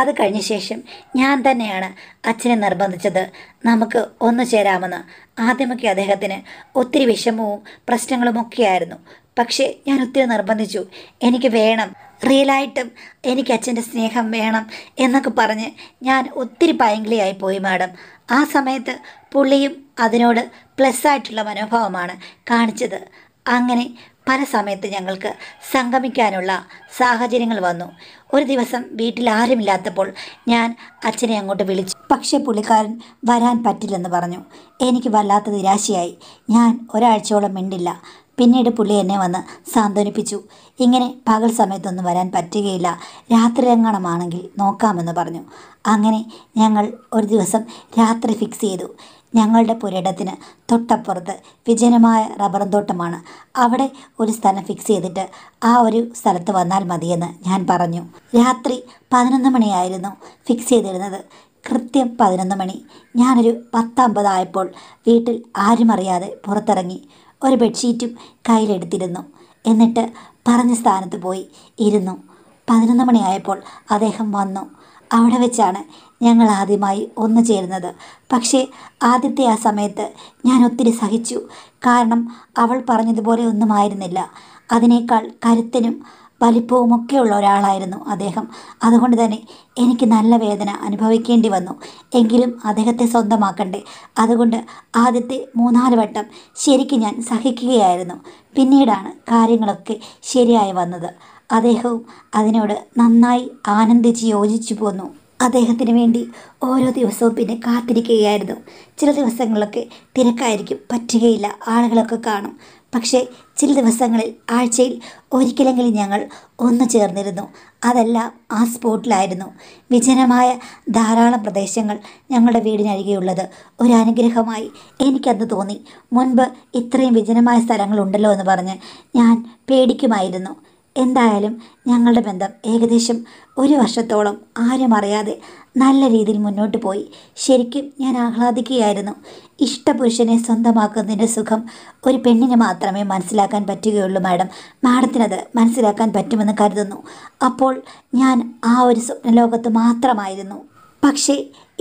അത് കഴിഞ്ഞ ശേഷം ഞാൻ തന്നെയാണ് അച്ഛനെ നിർബന്ധിച്ചത് നമുക്ക് ഒന്നു ചേരാമെന്ന് ആദ്യമൊക്കെ അദ്ദേഹത്തിന് ഒത്തിരി വിഷമവും പ്രശ്നങ്ങളും ഒക്കെയായിരുന്നു പക്ഷേ ഞാൻ ഒത്തിരി നിർബന്ധിച്ചു എനിക്ക് വേണം റിയലായിട്ടും എനിക്ക് അച്ഛൻ്റെ സ്നേഹം വേണം എന്നൊക്കെ പറഞ്ഞ് ഞാൻ ഒത്തിരി പയങ്കിളിയായി പോയി മാഡം ആ സമയത്ത് പുള്ളിയും അതിനോട് പ്ലസ്സായിട്ടുള്ള മനോഭാവമാണ് കാണിച്ചത് അങ്ങനെ പല സമയത്ത് ഞങ്ങൾക്ക് സംഗമിക്കാനുള്ള സാഹചര്യങ്ങൾ വന്നു ഒരു ദിവസം വീട്ടിൽ ആരുമില്ലാത്തപ്പോൾ ഞാൻ അച്ഛനെ അങ്ങോട്ട് വിളിച്ചു പക്ഷേ പുള്ളിക്കാരൻ വരാൻ പറ്റില്ലെന്ന് പറഞ്ഞു എനിക്ക് വല്ലാത്ത നിരാശയായി ഞാൻ ഒരാഴ്ചയോളം മിണ്ടില്ല പിന്നീട് പുള്ളി എന്നെ വന്ന് സാന്ത്വനിപ്പിച്ചു ഇങ്ങനെ പകൽ സമയത്തൊന്നും വരാൻ പറ്റുകയില്ല രംഗണമാണെങ്കിൽ നോക്കാമെന്ന് പറഞ്ഞു അങ്ങനെ ഞങ്ങൾ ഒരു ദിവസം രാത്രി ഫിക്സ് ചെയ്തു ഞങ്ങളുടെ പുരയിടത്തിന് തൊട്ടപ്പുറത്ത് വിജനമായ റബ്ബറും തോട്ടമാണ് അവിടെ ഒരു സ്ഥലം ഫിക്സ് ചെയ്തിട്ട് ആ ഒരു സ്ഥലത്ത് വന്നാൽ മതിയെന്ന് ഞാൻ പറഞ്ഞു രാത്രി പതിനൊന്ന് മണിയായിരുന്നു ഫിക്സ് ചെയ്തിരുന്നത് കൃത്യം പതിനൊന്ന് മണി ഞാനൊരു പത്തമ്പതായപ്പോൾ വീട്ടിൽ ആരും അറിയാതെ പുറത്തിറങ്ങി ഒരു ബെഡ്ഷീറ്റും കയ്യിലെടുത്തിരുന്നു എന്നിട്ട് പറഞ്ഞ സ്ഥാനത്ത് പോയി ഇരുന്നു പതിനൊന്ന് മണിയായപ്പോൾ അദ്ദേഹം വന്നു അവിടെ വെച്ചാണ് ഞങ്ങൾ ആദ്യമായി ഒന്നു ചേരുന്നത് പക്ഷേ ആദ്യത്തെ ആ സമയത്ത് ഞാൻ ഒത്തിരി സഹിച്ചു കാരണം അവൾ പറഞ്ഞതുപോലെ ഒന്നുമായിരുന്നില്ല അതിനേക്കാൾ കരുത്തനും വലിപ്പവുമൊക്കെയുള്ള ഒരാളായിരുന്നു അദ്ദേഹം അതുകൊണ്ട് തന്നെ എനിക്ക് നല്ല വേദന അനുഭവിക്കേണ്ടി വന്നു എങ്കിലും അദ്ദേഹത്തെ സ്വന്തമാക്കണ്ടേ അതുകൊണ്ട് ആദ്യത്തെ മൂന്നാല് വട്ടം ശരിക്കും ഞാൻ സഹിക്കുകയായിരുന്നു പിന്നീടാണ് കാര്യങ്ങളൊക്കെ ശരിയായി വന്നത് അദ്ദേഹവും അതിനോട് നന്നായി ആനന്ദിച്ച് യോജിച്ചു പോന്നു അദ്ദേഹത്തിന് വേണ്ടി ഓരോ ദിവസവും പിന്നെ കാത്തിരിക്കുകയായിരുന്നു ചില ദിവസങ്ങളിലൊക്കെ തിരക്കായിരിക്കും പറ്റുകയില്ല ആളുകളൊക്കെ കാണും പക്ഷേ ചില ദിവസങ്ങളിൽ ആഴ്ചയിൽ ഒരിക്കലെങ്കിലും ഞങ്ങൾ ഒന്നു ചേർന്നിരുന്നു അതെല്ലാം ആ സ്പോട്ടിലായിരുന്നു വിജനമായ ധാരാളം പ്രദേശങ്ങൾ ഞങ്ങളുടെ വീടിനരികെയുള്ളത് ഒരു അനുഗ്രഹമായി എനിക്കന്ന് തോന്നി മുൻപ് ഇത്രയും വിജനമായ സ്ഥലങ്ങളുണ്ടല്ലോ എന്ന് പറഞ്ഞ് ഞാൻ പേടിക്കുമായിരുന്നു എന്തായാലും ഞങ്ങളുടെ ബന്ധം ഏകദേശം ഒരു വർഷത്തോളം ആരും അറിയാതെ നല്ല രീതിയിൽ മുന്നോട്ട് പോയി ശരിക്കും ഞാൻ ആഹ്ലാദിക്കുകയായിരുന്നു ഇഷ്ടപുരുഷനെ സ്വന്തമാക്കുന്നതിൻ്റെ സുഖം ഒരു പെണ്ണിന് മാത്രമേ മനസ്സിലാക്കാൻ പറ്റുകയുള്ളൂ മാഡം മാഡത്തിനത് മനസ്സിലാക്കാൻ പറ്റുമെന്ന് കരുതുന്നു അപ്പോൾ ഞാൻ ആ ഒരു സ്വപ്നലോകത്ത് മാത്രമായിരുന്നു പക്ഷേ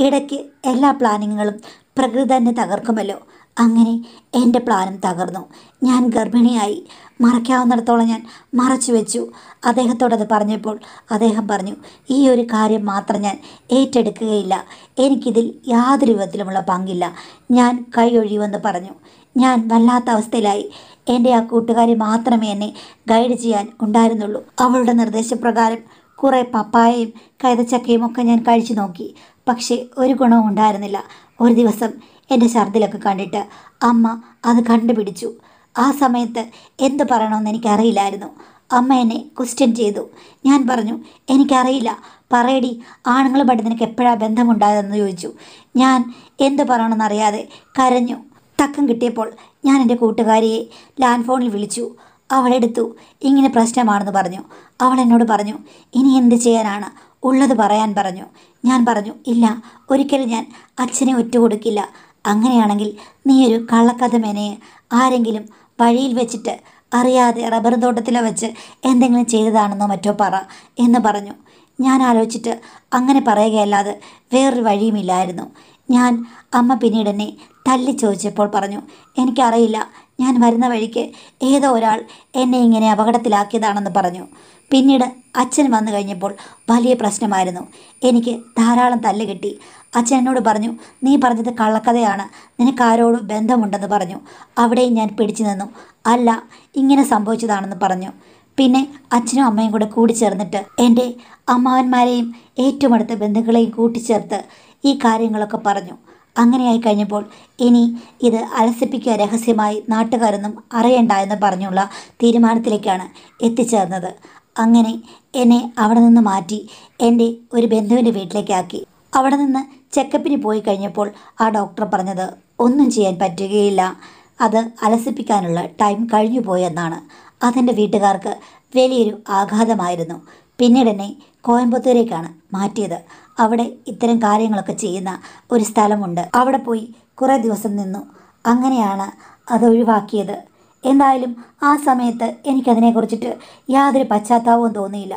ഇടയ്ക്ക് എല്ലാ പ്ലാനിങ്ങുകളും പ്രകൃതി തന്നെ തകർക്കുമല്ലോ അങ്ങനെ എൻ്റെ പ്ലാനും തകർന്നു ഞാൻ ഗർഭിണിയായി മറയ്ക്കാവുന്നിടത്തോളം ഞാൻ മറച്ചു വെച്ചു അദ്ദേഹത്തോടത് പറഞ്ഞപ്പോൾ അദ്ദേഹം പറഞ്ഞു ഈ ഒരു കാര്യം മാത്രം ഞാൻ ഏറ്റെടുക്കുകയില്ല എനിക്കിതിൽ യാതൊരു വിധത്തിലുമുള്ള പങ്കില്ല ഞാൻ കൈയൊഴിയുമെന്ന് പറഞ്ഞു ഞാൻ വല്ലാത്ത അവസ്ഥയിലായി എൻ്റെ ആ കൂട്ടുകാരി മാത്രമേ എന്നെ ഗൈഡ് ചെയ്യാൻ ഉണ്ടായിരുന്നുള്ളൂ അവളുടെ നിർദ്ദേശപ്രകാരം കുറേ പപ്പായയും കൈതച്ചക്കയും ഒക്കെ ഞാൻ കഴിച്ചു നോക്കി പക്ഷേ ഒരു ഗുണവും ഉണ്ടായിരുന്നില്ല ഒരു ദിവസം എൻ്റെ ഛർദിലൊക്കെ കണ്ടിട്ട് അമ്മ അത് കണ്ടുപിടിച്ചു ആ സമയത്ത് എന്ത് പറയണമെന്ന് എനിക്കറിയില്ലായിരുന്നു അമ്മ എന്നെ ക്വസ്റ്റ്യൻ ചെയ്തു ഞാൻ പറഞ്ഞു എനിക്കറിയില്ല പറയടി ആണുങ്ങൾ പഠിത്തനക്ക് എപ്പോഴാണ് ബന്ധമുണ്ടായതെന്ന് ചോദിച്ചു ഞാൻ എന്ത് പറയണമെന്നറിയാതെ കരഞ്ഞു തക്കം കിട്ടിയപ്പോൾ ഞാൻ എൻ്റെ കൂട്ടുകാരിയെ ലാൻഡ് ഫോണിൽ വിളിച്ചു അവളെടുത്തു ഇങ്ങനെ പ്രശ്നമാണെന്ന് പറഞ്ഞു അവൾ എന്നോട് പറഞ്ഞു ഇനി എന്ത് ചെയ്യാനാണ് ഉള്ളത് പറയാൻ പറഞ്ഞു ഞാൻ പറഞ്ഞു ഇല്ല ഒരിക്കലും ഞാൻ അച്ഛനെ ഒറ്റ കൊടുക്കില്ല അങ്ങനെയാണെങ്കിൽ നീ ഒരു കള്ളക്കഥ മേനയെ ആരെങ്കിലും വഴിയിൽ വെച്ചിട്ട് അറിയാതെ റബ്ബർ തോട്ടത്തിലെ വെച്ച് എന്തെങ്കിലും ചെയ്തതാണെന്നോ മറ്റോ പറ എന്ന് പറഞ്ഞു ഞാൻ ആലോചിച്ചിട്ട് അങ്ങനെ പറയുകയല്ലാതെ വേറൊരു വഴിയുമില്ലായിരുന്നു ഞാൻ അമ്മ പിന്നീട് എന്നെ തല്ലി ചോദിച്ചപ്പോൾ പറഞ്ഞു എനിക്കറിയില്ല ഞാൻ വരുന്ന വഴിക്ക് ഏതോ ഒരാൾ എന്നെ ഇങ്ങനെ അപകടത്തിലാക്കിയതാണെന്ന് പറഞ്ഞു പിന്നീട് അച്ഛൻ വന്നു കഴിഞ്ഞപ്പോൾ വലിയ പ്രശ്നമായിരുന്നു എനിക്ക് ധാരാളം തല്ല് കിട്ടി അച്ഛൻ എന്നോട് പറഞ്ഞു നീ പറഞ്ഞത് കള്ളക്കഥയാണ് നിനക്ക് ബന്ധമുണ്ടെന്ന് പറഞ്ഞു അവിടെയും ഞാൻ പിടിച്ചു നിന്നു അല്ല ഇങ്ങനെ സംഭവിച്ചതാണെന്ന് പറഞ്ഞു പിന്നെ അച്ഛനും അമ്മയും കൂടെ കൂടിച്ചേർന്നിട്ട് എൻ്റെ അമ്മാവന്മാരെയും ഏറ്റവും അടുത്ത ബന്ധുക്കളെയും കൂട്ടിച്ചേർത്ത് ഈ കാര്യങ്ങളൊക്കെ പറഞ്ഞു അങ്ങനെയായി കഴിഞ്ഞപ്പോൾ ഇനി ഇത് അലസിപ്പിക്കുക രഹസ്യമായി നാട്ടുകാരൊന്നും അറിയണ്ട എന്ന് പറഞ്ഞുള്ള തീരുമാനത്തിലേക്കാണ് എത്തിച്ചേർന്നത് അങ്ങനെ എന്നെ അവിടെ നിന്ന് മാറ്റി എൻ്റെ ഒരു ബന്ധുവിൻ്റെ വീട്ടിലേക്കാക്കി അവിടെ നിന്ന് ചെക്കപ്പിന് പോയി കഴിഞ്ഞപ്പോൾ ആ ഡോക്ടർ പറഞ്ഞത് ഒന്നും ചെയ്യാൻ പറ്റുകയില്ല അത് അലസിപ്പിക്കാനുള്ള ടൈം കഴിഞ്ഞു പോയെന്നാണ് അതെൻ്റെ വീട്ടുകാർക്ക് വലിയൊരു ആഘാതമായിരുന്നു പിന്നീടെന്നെ കോയമ്പത്തൂരേക്കാണ് മാറ്റിയത് അവിടെ ഇത്തരം കാര്യങ്ങളൊക്കെ ചെയ്യുന്ന ഒരു സ്ഥലമുണ്ട് അവിടെ പോയി കുറേ ദിവസം നിന്നു അങ്ങനെയാണ് അത് ഒഴിവാക്കിയത് എന്തായാലും ആ സമയത്ത് എനിക്കതിനെക്കുറിച്ചിട്ട് യാതൊരു പശ്ചാത്താപവും തോന്നിയില്ല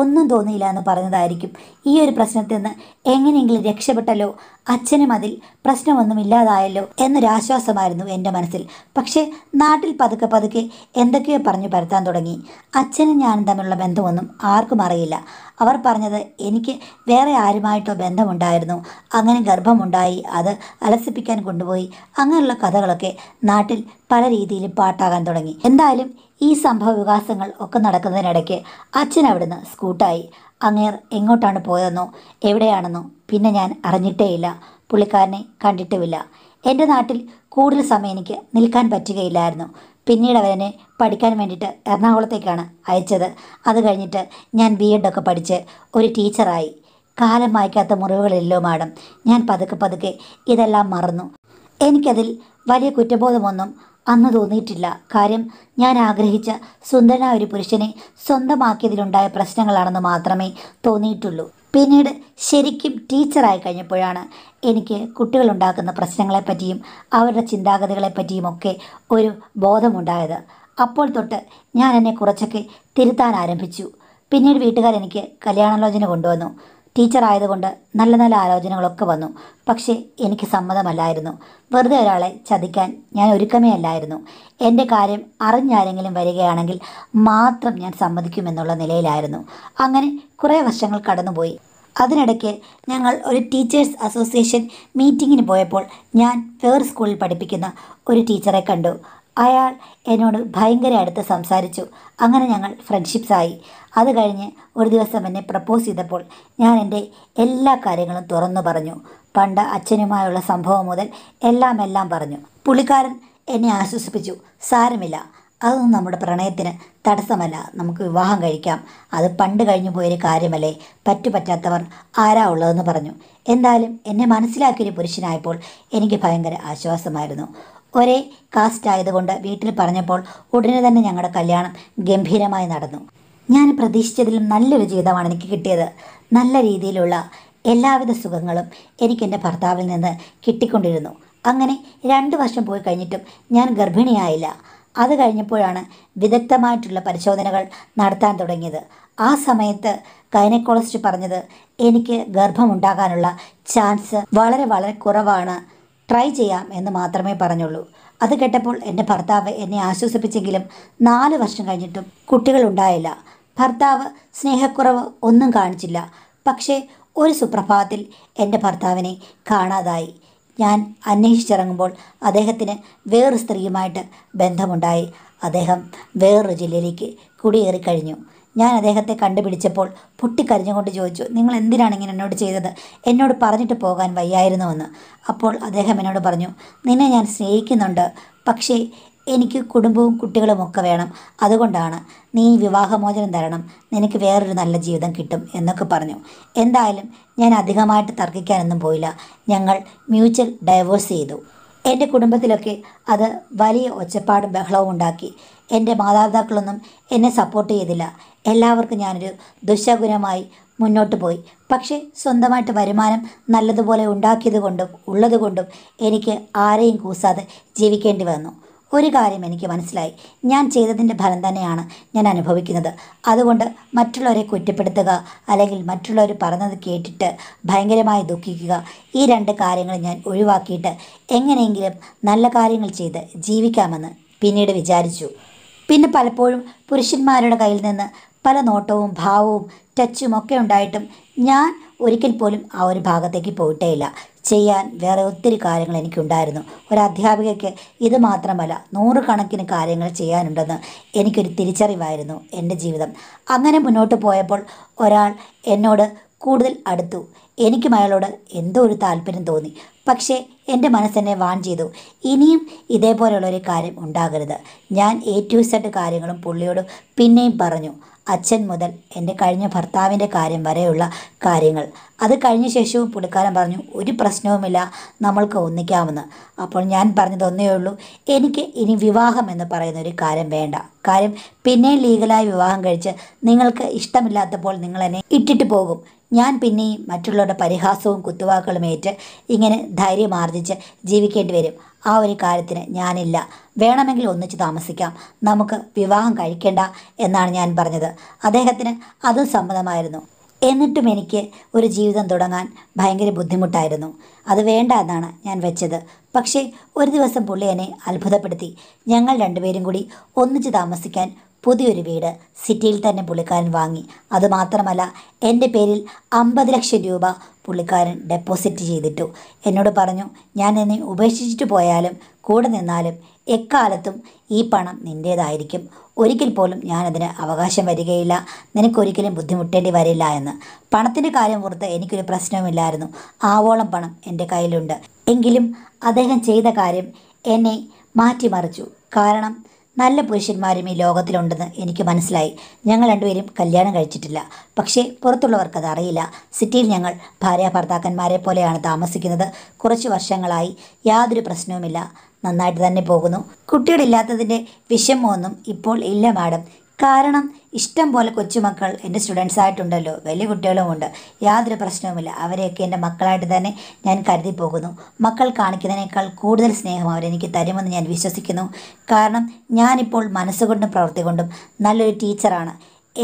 ഒന്നും തോന്നിയില്ല എന്ന് പറഞ്ഞതായിരിക്കും ഈ ഒരു പ്രശ്നത്തിൽ നിന്ന് എങ്ങനെയെങ്കിലും രക്ഷപ്പെട്ടല്ലോ അച്ഛനും അതിൽ പ്രശ്നമൊന്നും ഇല്ലാതായല്ലോ എന്നൊരാശ്വാസമായിരുന്നു എൻ്റെ മനസ്സിൽ പക്ഷേ നാട്ടിൽ പതുക്കെ പതുക്കെ എന്തൊക്കെയോ പറഞ്ഞു പരത്താൻ തുടങ്ങി അച്ഛനും ഞാനും തമ്മിലുള്ള ബന്ധമൊന്നും ആർക്കും അറിയില്ല അവർ പറഞ്ഞത് എനിക്ക് വേറെ ആരുമായിട്ടോ ബന്ധമുണ്ടായിരുന്നു അങ്ങനെ ഗർഭമുണ്ടായി അത് അലസിപ്പിക്കാൻ കൊണ്ടുപോയി അങ്ങനെയുള്ള കഥകളൊക്കെ നാട്ടിൽ പല രീതിയിലും പാട്ടാകാൻ തുടങ്ങി എന്തായാലും ഈ സംഭവ വികാസങ്ങൾ ഒക്കെ നടക്കുന്നതിനിടയ്ക്ക് അച്ഛൻ അവിടുന്ന് സ്കൂട്ടായി അങ്ങേർ എങ്ങോട്ടാണ് പോയതെന്നോ എവിടെയാണെന്നോ പിന്നെ ഞാൻ അറിഞ്ഞിട്ടേയില്ല പുള്ളിക്കാരനെ കണ്ടിട്ടുമില്ല എൻ്റെ നാട്ടിൽ കൂടുതൽ സമയം എനിക്ക് നിൽക്കാൻ പറ്റുകയില്ലായിരുന്നു പിന്നീട് അവനെ പഠിക്കാൻ വേണ്ടിയിട്ട് എറണാകുളത്തേക്കാണ് അയച്ചത് അത് കഴിഞ്ഞിട്ട് ഞാൻ ബി എഡൊക്കെ പഠിച്ച് ഒരു ടീച്ചറായി കാലം വായിക്കാത്ത മുറിവുകളില്ലോ മാഡം ഞാൻ പതുക്കെ പതുക്കെ ഇതെല്ലാം മറന്നു എനിക്കതിൽ വലിയ കുറ്റബോധമൊന്നും അന്ന് തോന്നിയിട്ടില്ല കാര്യം ഞാൻ ആഗ്രഹിച്ച സുന്ദരനായ ഒരു പുരുഷനെ സ്വന്തമാക്കിയതിലുണ്ടായ പ്രശ്നങ്ങളാണെന്ന് മാത്രമേ തോന്നിയിട്ടുള്ളൂ പിന്നീട് ശരിക്കും ടീച്ചറായി കഴിഞ്ഞപ്പോഴാണ് എനിക്ക് കുട്ടികളുണ്ടാക്കുന്ന പ്രശ്നങ്ങളെപ്പറ്റിയും അവരുടെ ചിന്താഗതികളെപ്പറ്റിയുമൊക്കെ ഒരു ബോധമുണ്ടായത് അപ്പോൾ തൊട്ട് ഞാൻ എന്നെ കുറച്ചൊക്കെ തിരുത്താൻ ആരംഭിച്ചു പിന്നീട് വീട്ടുകാരെനിക്ക് കല്യാണാലോചന കൊണ്ടുവന്നു ടീച്ചറായതുകൊണ്ട് നല്ല നല്ല ആലോചനകളൊക്കെ വന്നു പക്ഷേ എനിക്ക് സമ്മതമല്ലായിരുന്നു വെറുതെ ഒരാളെ ചതിക്കാൻ ഞാൻ ഒരുക്കമേ അല്ലായിരുന്നു എൻ്റെ കാര്യം അറിഞ്ഞാരെങ്കിലും വരികയാണെങ്കിൽ മാത്രം ഞാൻ സമ്മതിക്കുമെന്നുള്ള നിലയിലായിരുന്നു അങ്ങനെ കുറേ വർഷങ്ങൾ കടന്നുപോയി അതിനിടയ്ക്ക് ഞങ്ങൾ ഒരു ടീച്ചേഴ്സ് അസോസിയേഷൻ മീറ്റിങ്ങിന് പോയപ്പോൾ ഞാൻ വേറെ സ്കൂളിൽ പഠിപ്പിക്കുന്ന ഒരു ടീച്ചറെ കണ്ടു അയാൾ എന്നോട് ഭയങ്കര അടുത്ത് സംസാരിച്ചു അങ്ങനെ ഞങ്ങൾ ഫ്രണ്ട്ഷിപ്സായി അത് കഴിഞ്ഞ് ഒരു ദിവസം എന്നെ പ്രപ്പോസ് ചെയ്തപ്പോൾ ഞാൻ എൻ്റെ എല്ലാ കാര്യങ്ങളും തുറന്നു പറഞ്ഞു പണ്ട് അച്ഛനുമായുള്ള സംഭവം മുതൽ എല്ലാം എല്ലാം പറഞ്ഞു പുള്ളിക്കാരൻ എന്നെ ആശ്വസിപ്പിച്ചു സാരമില്ല അതൊന്നും നമ്മുടെ പ്രണയത്തിന് തടസ്സമല്ല നമുക്ക് വിവാഹം കഴിക്കാം അത് പണ്ട് കഴിഞ്ഞു പോയൊരു കാര്യമല്ലേ പറ്റുപറ്റാത്തവർ ആരാ ഉള്ളതെന്ന് പറഞ്ഞു എന്തായാലും എന്നെ മനസ്സിലാക്കിയൊരു പുരുഷനായപ്പോൾ എനിക്ക് ഭയങ്കര ആശ്വാസമായിരുന്നു ഒരേ കാസ്റ്റ് ആയതുകൊണ്ട് വീട്ടിൽ പറഞ്ഞപ്പോൾ ഉടനെ തന്നെ ഞങ്ങളുടെ കല്യാണം ഗംഭീരമായി നടന്നു ഞാൻ പ്രതീക്ഷിച്ചതിലും നല്ലൊരു ജീവിതമാണ് എനിക്ക് കിട്ടിയത് നല്ല രീതിയിലുള്ള എല്ലാവിധ സുഖങ്ങളും എനിക്ക് എൻ്റെ ഭർത്താവിൽ നിന്ന് കിട്ടിക്കൊണ്ടിരുന്നു അങ്ങനെ രണ്ട് വർഷം പോയി കഴിഞ്ഞിട്ടും ഞാൻ ഗർഭിണിയായില്ല അത് കഴിഞ്ഞപ്പോഴാണ് വിദഗ്ധമായിട്ടുള്ള പരിശോധനകൾ നടത്താൻ തുടങ്ങിയത് ആ സമയത്ത് ഗൈനക്കോളജിസ്റ്റ് പറഞ്ഞത് എനിക്ക് ഗർഭമുണ്ടാകാനുള്ള ചാൻസ് വളരെ വളരെ കുറവാണ് ട്രൈ ചെയ്യാം എന്ന് മാത്രമേ പറഞ്ഞുള്ളൂ അത് കേട്ടപ്പോൾ എൻ്റെ ഭർത്താവ് എന്നെ ആശ്വസിപ്പിച്ചെങ്കിലും നാല് വർഷം കഴിഞ്ഞിട്ടും കുട്ടികളുണ്ടായില്ല ഭർത്താവ് സ്നേഹക്കുറവ് ഒന്നും കാണിച്ചില്ല പക്ഷേ ഒരു സുപ്രഭാതത്തിൽ എൻ്റെ ഭർത്താവിനെ കാണാതായി ഞാൻ അന്വേഷിച്ചിറങ്ങുമ്പോൾ അദ്ദേഹത്തിന് വേറൊരു സ്ത്രീയുമായിട്ട് ബന്ധമുണ്ടായി അദ്ദേഹം വേറൊരു ജില്ലയിലേക്ക് കുടിയേറിക്കഴിഞ്ഞു ഞാൻ അദ്ദേഹത്തെ കണ്ടുപിടിച്ചപ്പോൾ പൊട്ടിക്കരഞ്ഞുകൊണ്ട് ചോദിച്ചു നിങ്ങൾ എന്തിനാണ് ഇങ്ങനെ എന്നോട് ചെയ്തത് എന്നോട് പറഞ്ഞിട്ട് പോകാൻ വയ്യായിരുന്നുവെന്ന് അപ്പോൾ അദ്ദേഹം എന്നോട് പറഞ്ഞു നിന്നെ ഞാൻ സ്നേഹിക്കുന്നുണ്ട് പക്ഷേ എനിക്ക് കുടുംബവും കുട്ടികളും ഒക്കെ വേണം അതുകൊണ്ടാണ് നീ വിവാഹമോചനം തരണം നിനക്ക് വേറൊരു നല്ല ജീവിതം കിട്ടും എന്നൊക്കെ പറഞ്ഞു എന്തായാലും ഞാൻ അധികമായിട്ട് തർക്കിക്കാനൊന്നും പോയില്ല ഞങ്ങൾ മ്യൂച്വൽ ഡൈവോഴ്സ് ചെയ്തു എൻ്റെ കുടുംബത്തിലൊക്കെ അത് വലിയ ഒച്ചപ്പാടും ബഹളവും ഉണ്ടാക്കി എൻ്റെ മാതാപിതാക്കളൊന്നും എന്നെ സപ്പോർട്ട് ചെയ്തില്ല എല്ലാവർക്കും ഞാനൊരു ദുശകുനമായി മുന്നോട്ട് പോയി പക്ഷേ സ്വന്തമായിട്ട് വരുമാനം നല്ലതുപോലെ ഉണ്ടാക്കിയത് കൊണ്ടും ഉള്ളതുകൊണ്ടും എനിക്ക് ആരെയും കൂസാതെ ജീവിക്കേണ്ടി വന്നു ഒരു കാര്യം എനിക്ക് മനസ്സിലായി ഞാൻ ചെയ്തതിൻ്റെ ഫലം തന്നെയാണ് ഞാൻ അനുഭവിക്കുന്നത് അതുകൊണ്ട് മറ്റുള്ളവരെ കുറ്റപ്പെടുത്തുക അല്ലെങ്കിൽ മറ്റുള്ളവർ പറഞ്ഞത് കേട്ടിട്ട് ഭയങ്കരമായി ദുഃഖിക്കുക ഈ രണ്ട് കാര്യങ്ങൾ ഞാൻ ഒഴിവാക്കിയിട്ട് എങ്ങനെയെങ്കിലും നല്ല കാര്യങ്ങൾ ചെയ്ത് ജീവിക്കാമെന്ന് പിന്നീട് വിചാരിച്ചു പിന്നെ പലപ്പോഴും പുരുഷന്മാരുടെ കയ്യിൽ നിന്ന് പല നോട്ടവും ഭാവവും ടച്ചും ഒക്കെ ഉണ്ടായിട്ടും ഞാൻ ഒരിക്കൽ പോലും ആ ഒരു ഭാഗത്തേക്ക് പോയിട്ടേ ഇല്ല ചെയ്യാൻ വേറെ ഒത്തിരി കാര്യങ്ങൾ എനിക്കുണ്ടായിരുന്നു ഒരു അധ്യാപികയ്ക്ക് ഇത് മാത്രമല്ല നൂറുകണക്കിന് കാര്യങ്ങൾ ചെയ്യാനുണ്ടെന്ന് എനിക്കൊരു തിരിച്ചറിവായിരുന്നു എൻ്റെ ജീവിതം അങ്ങനെ മുന്നോട്ട് പോയപ്പോൾ ഒരാൾ എന്നോട് കൂടുതൽ അടുത്തു എനിക്കും അയാളോട് എന്തോ ഒരു താല്പര്യം തോന്നി പക്ഷേ എൻ്റെ മനസ്സെന്നെ വാൺ ചെയ്തു ഇനിയും ഇതേപോലെയുള്ളൊരു കാര്യം ഉണ്ടാകരുത് ഞാൻ എ ടു സെഡ് കാര്യങ്ങളും പുള്ളിയോട് പിന്നെയും പറഞ്ഞു അച്ഛൻ മുതൽ എൻ്റെ കഴിഞ്ഞ ഭർത്താവിൻ്റെ കാര്യം വരെയുള്ള കാര്യങ്ങൾ അത് കഴിഞ്ഞ ശേഷവും പുള്ളിക്കാരൻ പറഞ്ഞു ഒരു പ്രശ്നവുമില്ല നമ്മൾക്ക് ഒന്നിക്കാമെന്ന് അപ്പോൾ ഞാൻ പറഞ്ഞതൊന്നേ ഉള്ളൂ എനിക്ക് ഇനി വിവാഹം എന്ന് പറയുന്ന ഒരു കാര്യം വേണ്ട കാര്യം പിന്നെ ലീഗലായി വിവാഹം കഴിച്ച് നിങ്ങൾക്ക് ഇഷ്ടമില്ലാത്തപ്പോൾ നിങ്ങൾ എന്നെ ഇട്ടിട്ട് പോകും ഞാൻ പിന്നെയും മറ്റുള്ളവരുടെ പരിഹാസവും കുത്തുവാക്കുകളും ഏറ്റ് ഇങ്ങനെ ധൈര്യം ആർജിച്ച് ജീവിക്കേണ്ടി വരും ആ ഒരു കാര്യത്തിന് ഞാനില്ല വേണമെങ്കിൽ ഒന്നിച്ച് താമസിക്കാം നമുക്ക് വിവാഹം കഴിക്കേണ്ട എന്നാണ് ഞാൻ പറഞ്ഞത് അദ്ദേഹത്തിന് അത് സമ്മതമായിരുന്നു എന്നിട്ടും എനിക്ക് ഒരു ജീവിതം തുടങ്ങാൻ ഭയങ്കര ബുദ്ധിമുട്ടായിരുന്നു അത് വേണ്ട എന്നാണ് ഞാൻ വെച്ചത് പക്ഷേ ഒരു ദിവസം പുള്ളി എന്നെ അത്ഭുതപ്പെടുത്തി ഞങ്ങൾ രണ്ടുപേരും കൂടി ഒന്നിച്ച് താമസിക്കാൻ പുതിയൊരു വീട് സിറ്റിയിൽ തന്നെ പുള്ളിക്കാരൻ വാങ്ങി അതുമാത്രമല്ല എൻ്റെ പേരിൽ അമ്പത് ലക്ഷം രൂപ പുള്ളിക്കാരൻ ഡെപ്പോസിറ്റ് ചെയ്തിട്ടു എന്നോട് പറഞ്ഞു ഞാൻ എന്നെ ഉപേക്ഷിച്ചിട്ട് പോയാലും കൂടെ നിന്നാലും എക്കാലത്തും ഈ പണം നിൻ്റേതായിരിക്കും ഒരിക്കൽ പോലും ഞാനതിന് അവകാശം വരികയില്ല നിനക്കൊരിക്കലും ബുദ്ധിമുട്ടേണ്ടി വരില്ല എന്ന് പണത്തിൻ്റെ കാര്യം പുറത്ത് എനിക്കൊരു പ്രശ്നവുമില്ലായിരുന്നു ആവോളം പണം എൻ്റെ കയ്യിലുണ്ട് എങ്കിലും അദ്ദേഹം ചെയ്ത കാര്യം എന്നെ മാറ്റിമറിച്ചു കാരണം നല്ല പുരുഷന്മാരും ഈ ലോകത്തിലുണ്ടെന്ന് എനിക്ക് മനസ്സിലായി ഞങ്ങൾ രണ്ടുപേരും കല്യാണം കഴിച്ചിട്ടില്ല പക്ഷേ പുറത്തുള്ളവർക്ക് അറിയില്ല സിറ്റിയിൽ ഞങ്ങൾ ഭാര്യ ഭർത്താക്കന്മാരെ പോലെയാണ് താമസിക്കുന്നത് കുറച്ച് വർഷങ്ങളായി യാതൊരു പ്രശ്നവുമില്ല നന്നായിട്ട് തന്നെ പോകുന്നു കുട്ടികളില്ലാത്തതിൻ്റെ വിഷമമൊന്നും ഇപ്പോൾ ഇല്ല മാഡം കാരണം ഇഷ്ടം പോലെ കൊച്ചുമക്കൾ എൻ്റെ സ്റ്റുഡൻസ് ആയിട്ടുണ്ടല്ലോ വലിയ കുട്ടികളുമുണ്ട് യാതൊരു പ്രശ്നവുമില്ല അവരെയൊക്കെ എൻ്റെ മക്കളായിട്ട് തന്നെ ഞാൻ കരുതി പോകുന്നു മക്കൾ കാണിക്കുന്നതിനേക്കാൾ കൂടുതൽ സ്നേഹം അവരെനിക്ക് തരുമെന്ന് ഞാൻ വിശ്വസിക്കുന്നു കാരണം ഞാനിപ്പോൾ മനസ്സുകൊണ്ടും പ്രവൃത്തി കൊണ്ടും നല്ലൊരു ടീച്ചറാണ്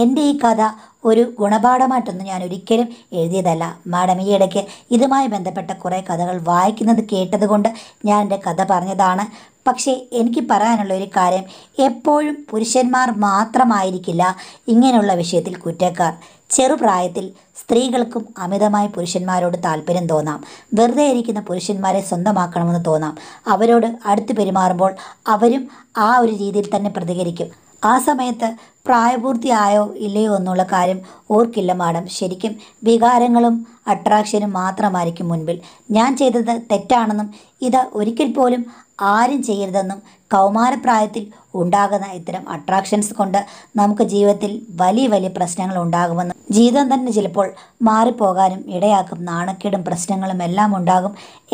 എൻ്റെ ഈ കഥ ഒരു ഗുണപാഠമായിട്ടൊന്നും ഞാൻ ഒരിക്കലും എഴുതിയതല്ല മാഡം ഈ ഇടയ്ക്ക് ഇതുമായി ബന്ധപ്പെട്ട കുറേ കഥകൾ വായിക്കുന്നത് കേട്ടതുകൊണ്ട് ഞാൻ എൻ്റെ കഥ പറഞ്ഞതാണ് പക്ഷേ എനിക്ക് പറയാനുള്ള ഒരു കാര്യം എപ്പോഴും പുരുഷന്മാർ മാത്രമായിരിക്കില്ല ഇങ്ങനെയുള്ള വിഷയത്തിൽ കുറ്റക്കാർ ചെറുപ്രായത്തിൽ സ്ത്രീകൾക്കും അമിതമായി പുരുഷന്മാരോട് താല്പര്യം തോന്നാം വെറുതെ ഇരിക്കുന്ന പുരുഷന്മാരെ സ്വന്തമാക്കണമെന്ന് തോന്നാം അവരോട് അടുത്ത് പെരുമാറുമ്പോൾ അവരും ആ ഒരു രീതിയിൽ തന്നെ പ്രതികരിക്കും ആ സമയത്ത് പ്രായപൂർത്തിയായോ ഇല്ലയോ എന്നുള്ള കാര്യം ഓർക്കില്ല മാഡം ശരിക്കും വികാരങ്ങളും അട്രാക്ഷനും മാത്രമായിരിക്കും മുൻപിൽ ഞാൻ ചെയ്തത് തെറ്റാണെന്നും ഇത് ഒരിക്കൽ പോലും ആരും ചെയ്യരുതെന്നും കൗമാരപ്രായത്തിൽ ഉണ്ടാകുന്ന ഇത്തരം അട്രാക്ഷൻസ് കൊണ്ട് നമുക്ക് ജീവിതത്തിൽ വലിയ വലിയ പ്രശ്നങ്ങൾ ഉണ്ടാകുമെന്നും ജീവിതം തന്നെ ചിലപ്പോൾ മാറിപ്പോകാനും ഇടയാക്കും നാണക്കേടും പ്രശ്നങ്ങളും എല്ലാം ഉണ്ടാകും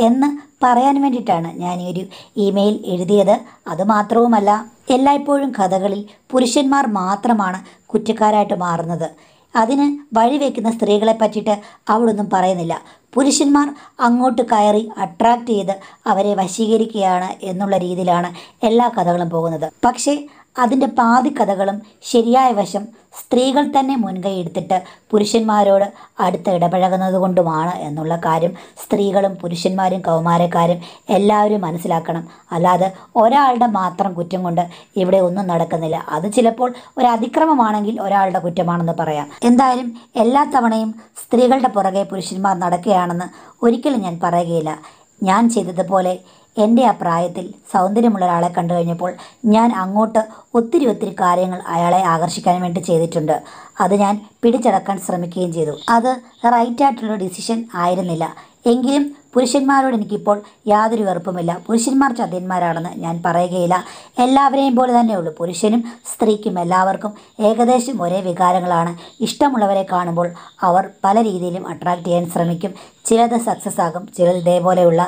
എന്ന് പറയാൻ വേണ്ടിയിട്ടാണ് ഞാൻ ഈ ഒരു ഇമെയിൽ എഴുതിയത് അതുമാത്രവുമല്ല എല്ലായ്പ്പോഴും കഥകളിൽ പുരുഷന്മാർ മാത്രമാണ് കുറ്റക്കാരായിട്ട് മാറുന്നത് അതിന് വഴിവെക്കുന്ന സ്ത്രീകളെ പറ്റിയിട്ട് അവളൊന്നും പറയുന്നില്ല പുരുഷന്മാർ അങ്ങോട്ട് കയറി അട്രാക്ട് ചെയ്ത് അവരെ വശീകരിക്കുകയാണ് എന്നുള്ള രീതിയിലാണ് എല്ലാ കഥകളും പോകുന്നത് പക്ഷേ അതിൻ്റെ പാതി കഥകളും ശരിയായ വശം സ്ത്രീകൾ തന്നെ മുൻകൈയെടുത്തിട്ട് പുരുഷന്മാരോട് അടുത്ത് ഇടപഴകുന്നത് കൊണ്ടുമാണ് എന്നുള്ള കാര്യം സ്ത്രീകളും പുരുഷന്മാരും കൗമാരക്കാരും എല്ലാവരും മനസ്സിലാക്കണം അല്ലാതെ ഒരാളുടെ മാത്രം കുറ്റം കൊണ്ട് ഇവിടെ ഒന്നും നടക്കുന്നില്ല അത് ചിലപ്പോൾ ഒരു അതിക്രമമാണെങ്കിൽ ഒരാളുടെ കുറ്റമാണെന്ന് പറയാം എന്തായാലും എല്ലാ തവണയും സ്ത്രീകളുടെ പുറകെ പുരുഷന്മാർ നടക്കുകയാണെന്ന് ഒരിക്കലും ഞാൻ പറയുകയില്ല ഞാൻ ചെയ്തതുപോലെ എൻ്റെ അഭിപ്രായത്തിൽ സൗന്ദര്യമുള്ള ഒരാളെ കണ്ടു കഴിഞ്ഞപ്പോൾ ഞാൻ അങ്ങോട്ട് ഒത്തിരി ഒത്തിരി കാര്യങ്ങൾ അയാളെ ആകർഷിക്കാൻ വേണ്ടി ചെയ്തിട്ടുണ്ട് അത് ഞാൻ പിടിച്ചടക്കാൻ ശ്രമിക്കുകയും ചെയ്തു അത് റൈറ്റ് ഡിസിഷൻ ആയിരുന്നില്ല എങ്കിലും പുരുഷന്മാരോട് എനിക്കിപ്പോൾ യാതൊരു വെറുപ്പുമില്ല പുരുഷന്മാർ ചതിയന്മാരാണെന്ന് ഞാൻ പറയുകയില്ല എല്ലാവരെയും പോലെ തന്നെയുള്ളൂ പുരുഷനും സ്ത്രീക്കും എല്ലാവർക്കും ഏകദേശം ഒരേ വികാരങ്ങളാണ് ഇഷ്ടമുള്ളവരെ കാണുമ്പോൾ അവർ പല രീതിയിലും അട്രാക്റ്റ് ചെയ്യാൻ ശ്രമിക്കും ചിലത് സക്സസ് ആകും ചിലത് ഇതേപോലെയുള്ള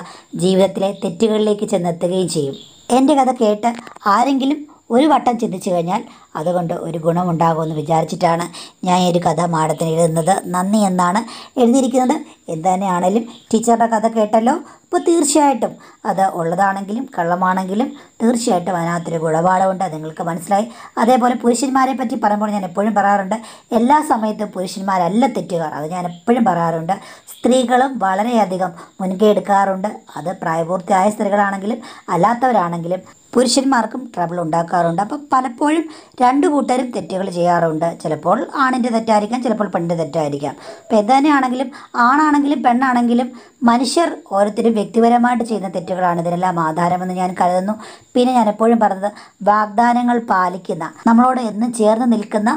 ജീവിതത്തിലെ തെറ്റുകളിലേക്ക് ചെന്നെത്തുകയും ചെയ്യും എൻ്റെ കഥ കേട്ട് ആരെങ്കിലും ഒരു വട്ടം ചിന്തിച്ചു കഴിഞ്ഞാൽ അതുകൊണ്ട് ഒരു ഗുണമുണ്ടാകുമെന്ന് വിചാരിച്ചിട്ടാണ് ഞാൻ ഈ ഒരു കഥ മാഡത്തിന് എഴുതുന്നത് നന്ദി എന്നാണ് എഴുതിയിരിക്കുന്നത് എന്ത് തന്നെയാണെങ്കിലും ടീച്ചറുടെ കഥ കേട്ടല്ലോ അപ്പോൾ തീർച്ചയായിട്ടും അത് ഉള്ളതാണെങ്കിലും കള്ളമാണെങ്കിലും തീർച്ചയായിട്ടും അതിനകത്തൊരു ഗുണപാഠമുണ്ട് നിങ്ങൾക്ക് മനസ്സിലായി അതേപോലെ പുരുഷന്മാരെ പറ്റി പറയുമ്പോൾ ഞാൻ എപ്പോഴും പറയാറുണ്ട് എല്ലാ സമയത്തും പുരുഷന്മാരല്ല തെറ്റുകാർ അത് ഞാൻ എപ്പോഴും പറയാറുണ്ട് സ്ത്രീകളും വളരെയധികം മുൻകൈ എടുക്കാറുണ്ട് അത് പ്രായപൂർത്തിയായ സ്ത്രീകളാണെങ്കിലും അല്ലാത്തവരാണെങ്കിലും പുരുഷന്മാർക്കും ട്രബിൾ ഉണ്ടാക്കാറുണ്ട് അപ്പം പലപ്പോഴും രണ്ട് കൂട്ടരും തെറ്റുകൾ ചെയ്യാറുണ്ട് ചിലപ്പോൾ ആണിൻ്റെ തെറ്റായിരിക്കാം ചിലപ്പോൾ പെണ്ണിൻ്റെ തെറ്റായിരിക്കാം അപ്പം എന്ത് തന്നെയാണെങ്കിലും ആണാണെങ്കിലും പെണ്ണാണെങ്കിലും മനുഷ്യർ ഓരോരുത്തരും വ്യക്തിപരമായിട്ട് ചെയ്യുന്ന തെറ്റുകളാണ് ഇതിനെല്ലാം ആധാരമെന്ന് ഞാൻ കരുതുന്നു പിന്നെ ഞാൻ എപ്പോഴും പറഞ്ഞത് വാഗ്ദാനങ്ങൾ പാലിക്കുന്ന നമ്മളോട് എന്നും ചേർന്ന് നിൽക്കുന്ന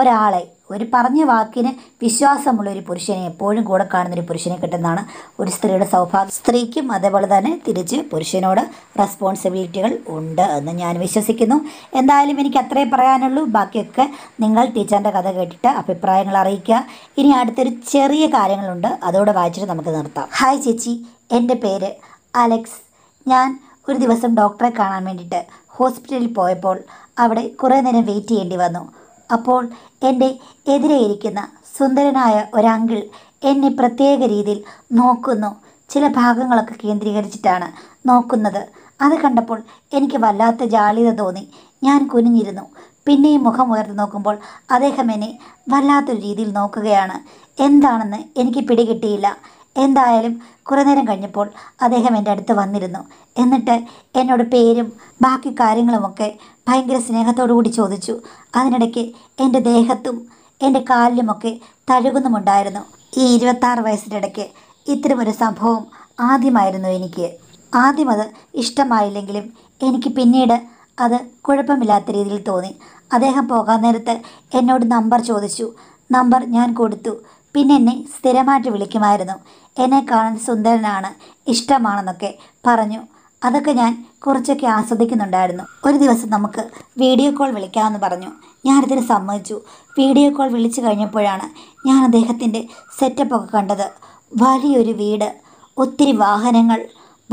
ഒരാളെ ഒരു പറഞ്ഞ വാക്കിന് വിശ്വാസമുള്ള ഒരു പുരുഷനെ എപ്പോഴും കൂടെ കാണുന്ന ഒരു പുരുഷനെ കിട്ടുന്നതാണ് ഒരു സ്ത്രീയുടെ സൗഭാഗ്യം സ്ത്രീക്കും അതേപോലെ തന്നെ തിരിച്ച് പുരുഷനോട് റെസ്പോൺസിബിലിറ്റികൾ ഉണ്ട് എന്ന് ഞാൻ വിശ്വസിക്കുന്നു എന്തായാലും എനിക്ക് അത്രേ പറയാനുള്ളൂ ബാക്കിയൊക്കെ നിങ്ങൾ ടീച്ചറിൻ്റെ കഥ കേട്ടിട്ട് അഭിപ്രായങ്ങൾ അറിയിക്കുക ഇനി അടുത്തൊരു ചെറിയ കാര്യങ്ങളുണ്ട് അതോടെ വായിച്ചിട്ട് നമുക്ക് നിർത്താം ഹായ് ചേച്ചി എൻ്റെ പേര് അലക്സ് ഞാൻ ഒരു ദിവസം ഡോക്ടറെ കാണാൻ വേണ്ടിയിട്ട് ഹോസ്പിറ്റലിൽ പോയപ്പോൾ അവിടെ കുറേ നേരം വെയിറ്റ് ചെയ്യേണ്ടി വന്നു അപ്പോൾ എൻ്റെ എതിരെയിരിക്കുന്ന സുന്ദരനായ ഒരാങ്കിൾ എന്നെ പ്രത്യേക രീതിയിൽ നോക്കുന്നു ചില ഭാഗങ്ങളൊക്കെ കേന്ദ്രീകരിച്ചിട്ടാണ് നോക്കുന്നത് അത് കണ്ടപ്പോൾ എനിക്ക് വല്ലാത്ത ജാളിത തോന്നി ഞാൻ കുനിഞ്ഞിരുന്നു പിന്നെയും മുഖം ഉയർന്നു നോക്കുമ്പോൾ അദ്ദേഹം എന്നെ വല്ലാത്തൊരു രീതിയിൽ നോക്കുകയാണ് എന്താണെന്ന് എനിക്ക് പിടികിട്ടിയില്ല എന്തായാലും കുറേ നേരം കഴിഞ്ഞപ്പോൾ അദ്ദേഹം എൻ്റെ അടുത്ത് വന്നിരുന്നു എന്നിട്ട് എന്നോട് പേരും ബാക്കി കാര്യങ്ങളുമൊക്കെ ഭയങ്കര സ്നേഹത്തോടു കൂടി ചോദിച്ചു അതിനിടയ്ക്ക് എൻ്റെ ദേഹത്തും എൻ്റെ കാലിലുമൊക്കെ തഴുകുന്നുമുണ്ടായിരുന്നു ഈ ഇരുപത്താറ് വയസ്സിനിടയ്ക്ക് ഇത്തരമൊരു സംഭവം ആദ്യമായിരുന്നു എനിക്ക് ആദ്യം അത് ഇഷ്ടമായില്ലെങ്കിലും എനിക്ക് പിന്നീട് അത് കുഴപ്പമില്ലാത്ത രീതിയിൽ തോന്നി അദ്ദേഹം പോകാൻ നേരത്ത് എന്നോട് നമ്പർ ചോദിച്ചു നമ്പർ ഞാൻ കൊടുത്തു പിന്നെ എന്നെ സ്ഥിരമായിട്ട് വിളിക്കുമായിരുന്നു എന്നെ കാണാൻ സുന്ദരനാണ് ഇഷ്ടമാണെന്നൊക്കെ പറഞ്ഞു അതൊക്കെ ഞാൻ കുറച്ചൊക്കെ ആസ്വദിക്കുന്നുണ്ടായിരുന്നു ഒരു ദിവസം നമുക്ക് വീഡിയോ കോൾ വിളിക്കാമെന്ന് പറഞ്ഞു ഞാനതിന് സമ്മതിച്ചു വീഡിയോ കോൾ വിളിച്ചു കഴിഞ്ഞപ്പോഴാണ് ഞാൻ അദ്ദേഹത്തിൻ്റെ സെറ്റപ്പൊക്കെ കണ്ടത് വലിയൊരു വീട് ഒത്തിരി വാഹനങ്ങൾ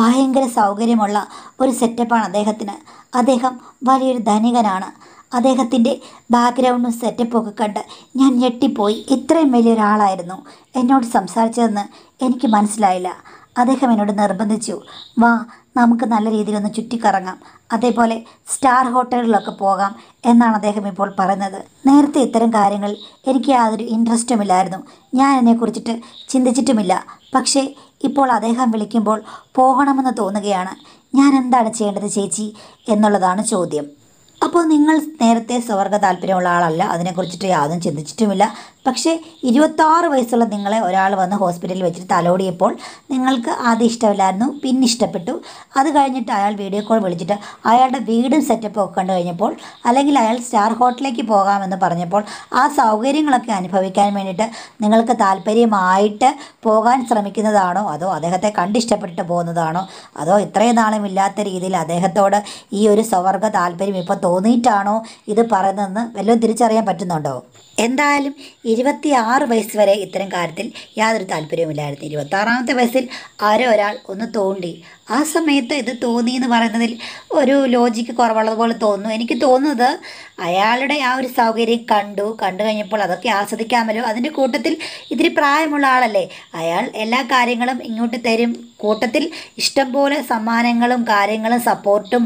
ഭയങ്കര സൗകര്യമുള്ള ഒരു സെറ്റപ്പാണ് അദ്ദേഹത്തിന് അദ്ദേഹം വലിയൊരു ധനികനാണ് അദ്ദേഹത്തിൻ്റെ ബാക്ക്ഗ്രൗണ്ടും ഒക്കെ കണ്ട് ഞാൻ ഞെട്ടിപ്പോയി ഇത്രയും വലിയൊരാളായിരുന്നു എന്നോട് സംസാരിച്ചതെന്ന് എനിക്ക് മനസ്സിലായില്ല അദ്ദേഹം എന്നോട് നിർബന്ധിച്ചു വാ നമുക്ക് നല്ല രീതിയിലൊന്ന് ചുറ്റിക്കറങ്ങാം അതേപോലെ സ്റ്റാർ ഹോട്ടലുകളിലൊക്കെ പോകാം എന്നാണ് അദ്ദേഹം ഇപ്പോൾ പറയുന്നത് നേരത്തെ ഇത്തരം കാര്യങ്ങൾ എനിക്ക് യാതൊരു ഇൻട്രസ്റ്റുമില്ലായിരുന്നു ഞാൻ എന്നെക്കുറിച്ചിട്ട് ചിന്തിച്ചിട്ടുമില്ല പക്ഷേ ഇപ്പോൾ അദ്ദേഹം വിളിക്കുമ്പോൾ പോകണമെന്ന് തോന്നുകയാണ് ഞാൻ എന്താണ് ചെയ്യേണ്ടത് ചേച്ചി എന്നുള്ളതാണ് ചോദ്യം അപ്പോൾ നിങ്ങൾ നേരത്തെ സ്വർഗ താല്പര്യമുള്ള ആളല്ല അതിനെക്കുറിച്ചിട്ട് യാതൊന്നും ചിന്തിച്ചിട്ടുമില്ല പക്ഷേ ഇരുപത്താറ് വയസ്സുള്ള നിങ്ങളെ ഒരാൾ വന്ന് ഹോസ്പിറ്റലിൽ വെച്ചിട്ട് തലോടിയപ്പോൾ നിങ്ങൾക്ക് ആദ്യം ഇഷ്ടമില്ലായിരുന്നു പിന്നെ ഇഷ്ടപ്പെട്ടു അത് കഴിഞ്ഞിട്ട് അയാൾ വീഡിയോ കോൾ വിളിച്ചിട്ട് അയാളുടെ വീടും സെറ്റപ്പും ഒക്കെ കണ്ടു കഴിഞ്ഞപ്പോൾ അല്ലെങ്കിൽ അയാൾ സ്റ്റാർ ഹോട്ടലിലേക്ക് പോകാമെന്ന് പറഞ്ഞപ്പോൾ ആ സൗകര്യങ്ങളൊക്കെ അനുഭവിക്കാൻ വേണ്ടിയിട്ട് നിങ്ങൾക്ക് താല്പര്യമായിട്ട് പോകാൻ ശ്രമിക്കുന്നതാണോ അതോ അദ്ദേഹത്തെ കണ്ടിഷ്ടപ്പെട്ടിട്ട് പോകുന്നതാണോ അതോ ഇത്രയും നാളും ഇല്ലാത്ത രീതിയിൽ അദ്ദേഹത്തോട് ഈ ഒരു സ്വവർഗ താല്പര്യം ഇപ്പോൾ തോന്നിയിട്ടാണോ ഇത് പറയുന്നതെന്ന് വല്ലതും തിരിച്ചറിയാൻ പറ്റുന്നുണ്ടോ എന്തായാലും ഇരുപത്തി ആറ് വയസ്സ് വരെ ഇത്തരം കാര്യത്തിൽ യാതൊരു താല്പര്യവുമില്ലായിരുന്നു ആറാമത്തെ വയസ്സിൽ ആരോ ഒരാൾ ഒന്ന് തോണ്ടി ആ സമയത്ത് ഇത് തോന്നി എന്ന് പറയുന്നതിൽ ഒരു ലോജിക്ക് കുറവുള്ളതുപോലെ തോന്നുന്നു എനിക്ക് തോന്നുന്നത് അയാളുടെ ആ ഒരു സൗകര്യം കണ്ടു കണ്ടു കഴിഞ്ഞപ്പോൾ അതൊക്കെ ആസ്വദിക്കാമല്ലോ അതിൻ്റെ കൂട്ടത്തിൽ ഇത്തിരി പ്രായമുള്ള ആളല്ലേ അയാൾ എല്ലാ കാര്യങ്ങളും ഇങ്ങോട്ട് തരും കൂട്ടത്തിൽ ഇഷ്ടം പോലെ സമ്മാനങ്ങളും കാര്യങ്ങളും സപ്പോർട്ടും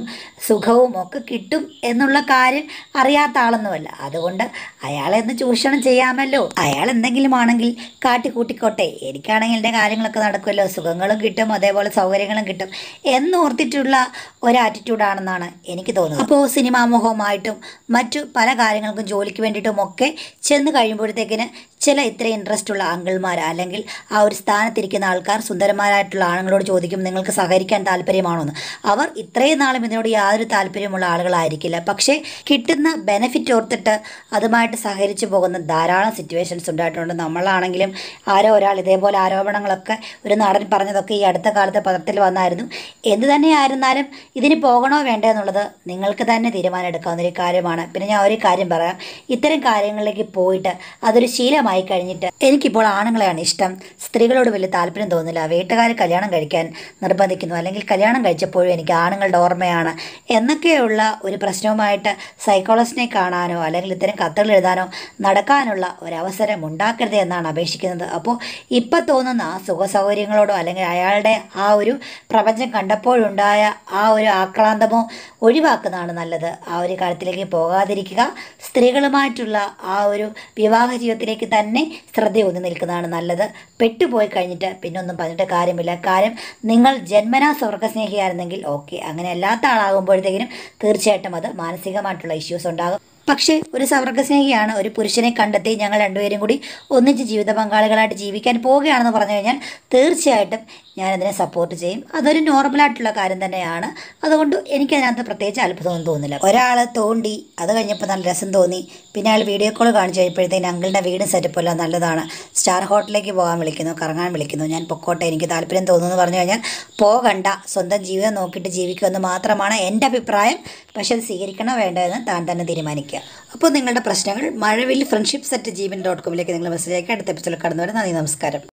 സുഖവും ഒക്കെ കിട്ടും എന്നുള്ള കാര്യം അറിയാത്ത ആളൊന്നുമല്ല അതുകൊണ്ട് അയാളെ ഒന്ന് ചൂഷണം ചെയ്യാമല്ലോ അയാൾ എന്തെങ്കിലും ആണെങ്കിൽ കാട്ടിക്കൂട്ടിക്കോട്ടെ എനിക്കാണെങ്കിൽ എൻ്റെ കാര്യങ്ങളൊക്കെ നടക്കുമല്ലോ സുഖങ്ങളും കിട്ടും അതേപോലെ സൗകര്യങ്ങളും കിട്ടും എന്നോർത്തിട്ടുള്ള ഒരു ആറ്റിറ്റ്യൂഡാണെന്നാണ് എനിക്ക് തോന്നുന്നത് അപ്പോൾ സിനിമാമുഖവുമായിട്ടും മറ്റു പല കാര്യങ്ങൾക്കും ജോലിക്ക് വേണ്ടിയിട്ടും ഒക്കെ ചെന്ന് കഴിയുമ്പോഴത്തേക്കിന് ചില ഇത്ര ഇൻട്രസ്റ്റ് ഉള്ള അങ്കിൾമാർ അല്ലെങ്കിൽ ആ ഒരു സ്ഥാനത്തിരിക്കുന്ന ആൾക്കാർ സുന്ദരന്മാരായിട്ടുള്ള ആണുങ്ങളോട് ചോദിക്കും നിങ്ങൾക്ക് സഹകരിക്കാൻ താല്പര്യമാണോ എന്ന് അവർ ഇത്രയും നാളും ഇതിനോട് യാതൊരു താല്പര്യമുള്ള ആളുകളായിരിക്കില്ല പക്ഷേ കിട്ടുന്ന ബെനിഫിറ്റ് ഓർത്തിട്ട് അതുമായിട്ട് സഹകരിച്ചു പോകുന്ന ധാരാളം സിറ്റുവേഷൻസ് ഉണ്ടായിട്ടുണ്ട് നമ്മളാണെങ്കിലും ആരോ ഒരാൾ ഇതേപോലെ ആരോപണങ്ങളൊക്കെ ഒരു നടൻ പറഞ്ഞതൊക്കെ ഈ അടുത്ത കാലത്തെ പത്രത്തിൽ വന്നായിരുന്നു എന്ത് തന്നെയായിരുന്നാലും ഇതിന് പോകണോ വേണ്ടേ എന്നുള്ളത് നിങ്ങൾക്ക് തന്നെ തീരുമാനം എടുക്കാവുന്ന ഒരു കാര്യമാണ് പിന്നെ ഞാൻ ഒരു കാര്യം പറയാം ഇത്തരം കാര്യങ്ങളിലേക്ക് പോയിട്ട് അതൊരു ശീലമായി പ്രായമായി കഴിഞ്ഞിട്ട് എനിക്കിപ്പോൾ ആണുങ്ങളെയാണ് ഇഷ്ടം സ്ത്രീകളോട് വലിയ താല്പര്യം തോന്നില്ല വീട്ടുകാർ കല്യാണം കഴിക്കാൻ നിർബന്ധിക്കുന്നു അല്ലെങ്കിൽ കല്യാണം കഴിച്ചപ്പോഴും എനിക്ക് ആണുങ്ങളുടെ ഓർമ്മയാണ് എന്നൊക്കെയുള്ള ഒരു പ്രശ്നവുമായിട്ട് സൈക്കോളജിസ്റ്റിനെ കാണാനോ അല്ലെങ്കിൽ ഇത്തരം കത്തുകൾ എഴുതാനോ നടക്കാനുള്ള ഒരവസരം ഉണ്ടാക്കരുത് എന്നാണ് അപേക്ഷിക്കുന്നത് അപ്പോൾ ഇപ്പം തോന്നുന്ന ആ സുഖ സൗകര്യങ്ങളോടോ അല്ലെങ്കിൽ അയാളുടെ ആ ഒരു പ്രപഞ്ചം കണ്ടപ്പോഴുണ്ടായ ആ ഒരു ആക്രാന്തമോ ഒഴിവാക്കുന്നതാണ് നല്ലത് ആ ഒരു കാര്യത്തിലേക്ക് പോകാതിരിക്കുക സ്ത്രീകളുമായിട്ടുള്ള ആ ഒരു വിവാഹ ജീവിതത്തിലേക്ക് തന്നെ തന്നെ ശ്രദ്ധയൊന്നു നിൽക്കുന്നതാണ് നല്ലത് പെട്ടുപോയി കഴിഞ്ഞിട്ട് പിന്നെ ഒന്നും പറഞ്ഞിട്ട് കാര്യമില്ല കാര്യം നിങ്ങൾ ജന്മനാ സ്വർഗസ്നേഹിയായിരുന്നെങ്കിൽ ഓക്കെ അങ്ങനെ അല്ലാത്ത ആളാകുമ്പോഴത്തേക്കും തീർച്ചയായിട്ടും അത് മാനസികമായിട്ടുള്ള ഇഷ്യൂസ് ഉണ്ടാകും പക്ഷേ ഒരു സവർഗസ്നേഹിയാണ് ഒരു പുരുഷനെ കണ്ടെത്തി ഞങ്ങൾ രണ്ടുപേരും കൂടി ഒന്നിച്ച് ജീവിത പങ്കാളികളായിട്ട് ജീവിക്കാൻ പോവുകയാണെന്ന് പറഞ്ഞു കഴിഞ്ഞാൽ തീർച്ചയായിട്ടും ഞാനതിനെ സപ്പോർട്ട് ചെയ്യും അതൊരു നോർമലായിട്ടുള്ള കാര്യം തന്നെയാണ് അതുകൊണ്ട് എനിക്കതിനകത്ത് പ്രത്യേകിച്ച് അത്ഭുതമൊന്നും തോന്നില്ല ഒരാൾ തോണ്ടി അത് കഴിഞ്ഞപ്പോൾ നല്ല രസം തോന്നി പിന്നെ അയാൾ വീഡിയോ കോൾ കാണിച്ചു കഴിയുമ്പോഴത്തേന് അങ്കിളിൻ്റെ വീടും എല്ലാം നല്ലതാണ് സ്റ്റാർ ഹോട്ടലിലേക്ക് പോകാൻ വിളിക്കുന്നു കറങ്ങാൻ വിളിക്കുന്നു ഞാൻ പൊക്കോട്ടെ എനിക്ക് താല്പര്യം തോന്നുന്നു പറഞ്ഞു കഴിഞ്ഞാൽ പോകണ്ട സ്വന്തം ജീവിതം നോക്കിയിട്ട് ജീവിക്കുമെന്ന് മാത്രമാണ് എൻ്റെ അഭിപ്രായം പക്ഷേ അത് സ്വീകരിക്കണോ വേണ്ടതെന്ന് എന്ന് താൻ തന്നെ തീരുമാനിക്കുക അപ്പോൾ നിങ്ങളുടെ പ്രശ്നങ്ങൾ Mazhavil friendship set Jeevan dot കോമിലേക്ക് നിങ്ങൾ മെസ്സേജ് അയക്കാം അടുത്ത എപ്പിസോഡിൽ കടന്നു വരെ നന്ദി നമസ്കാരം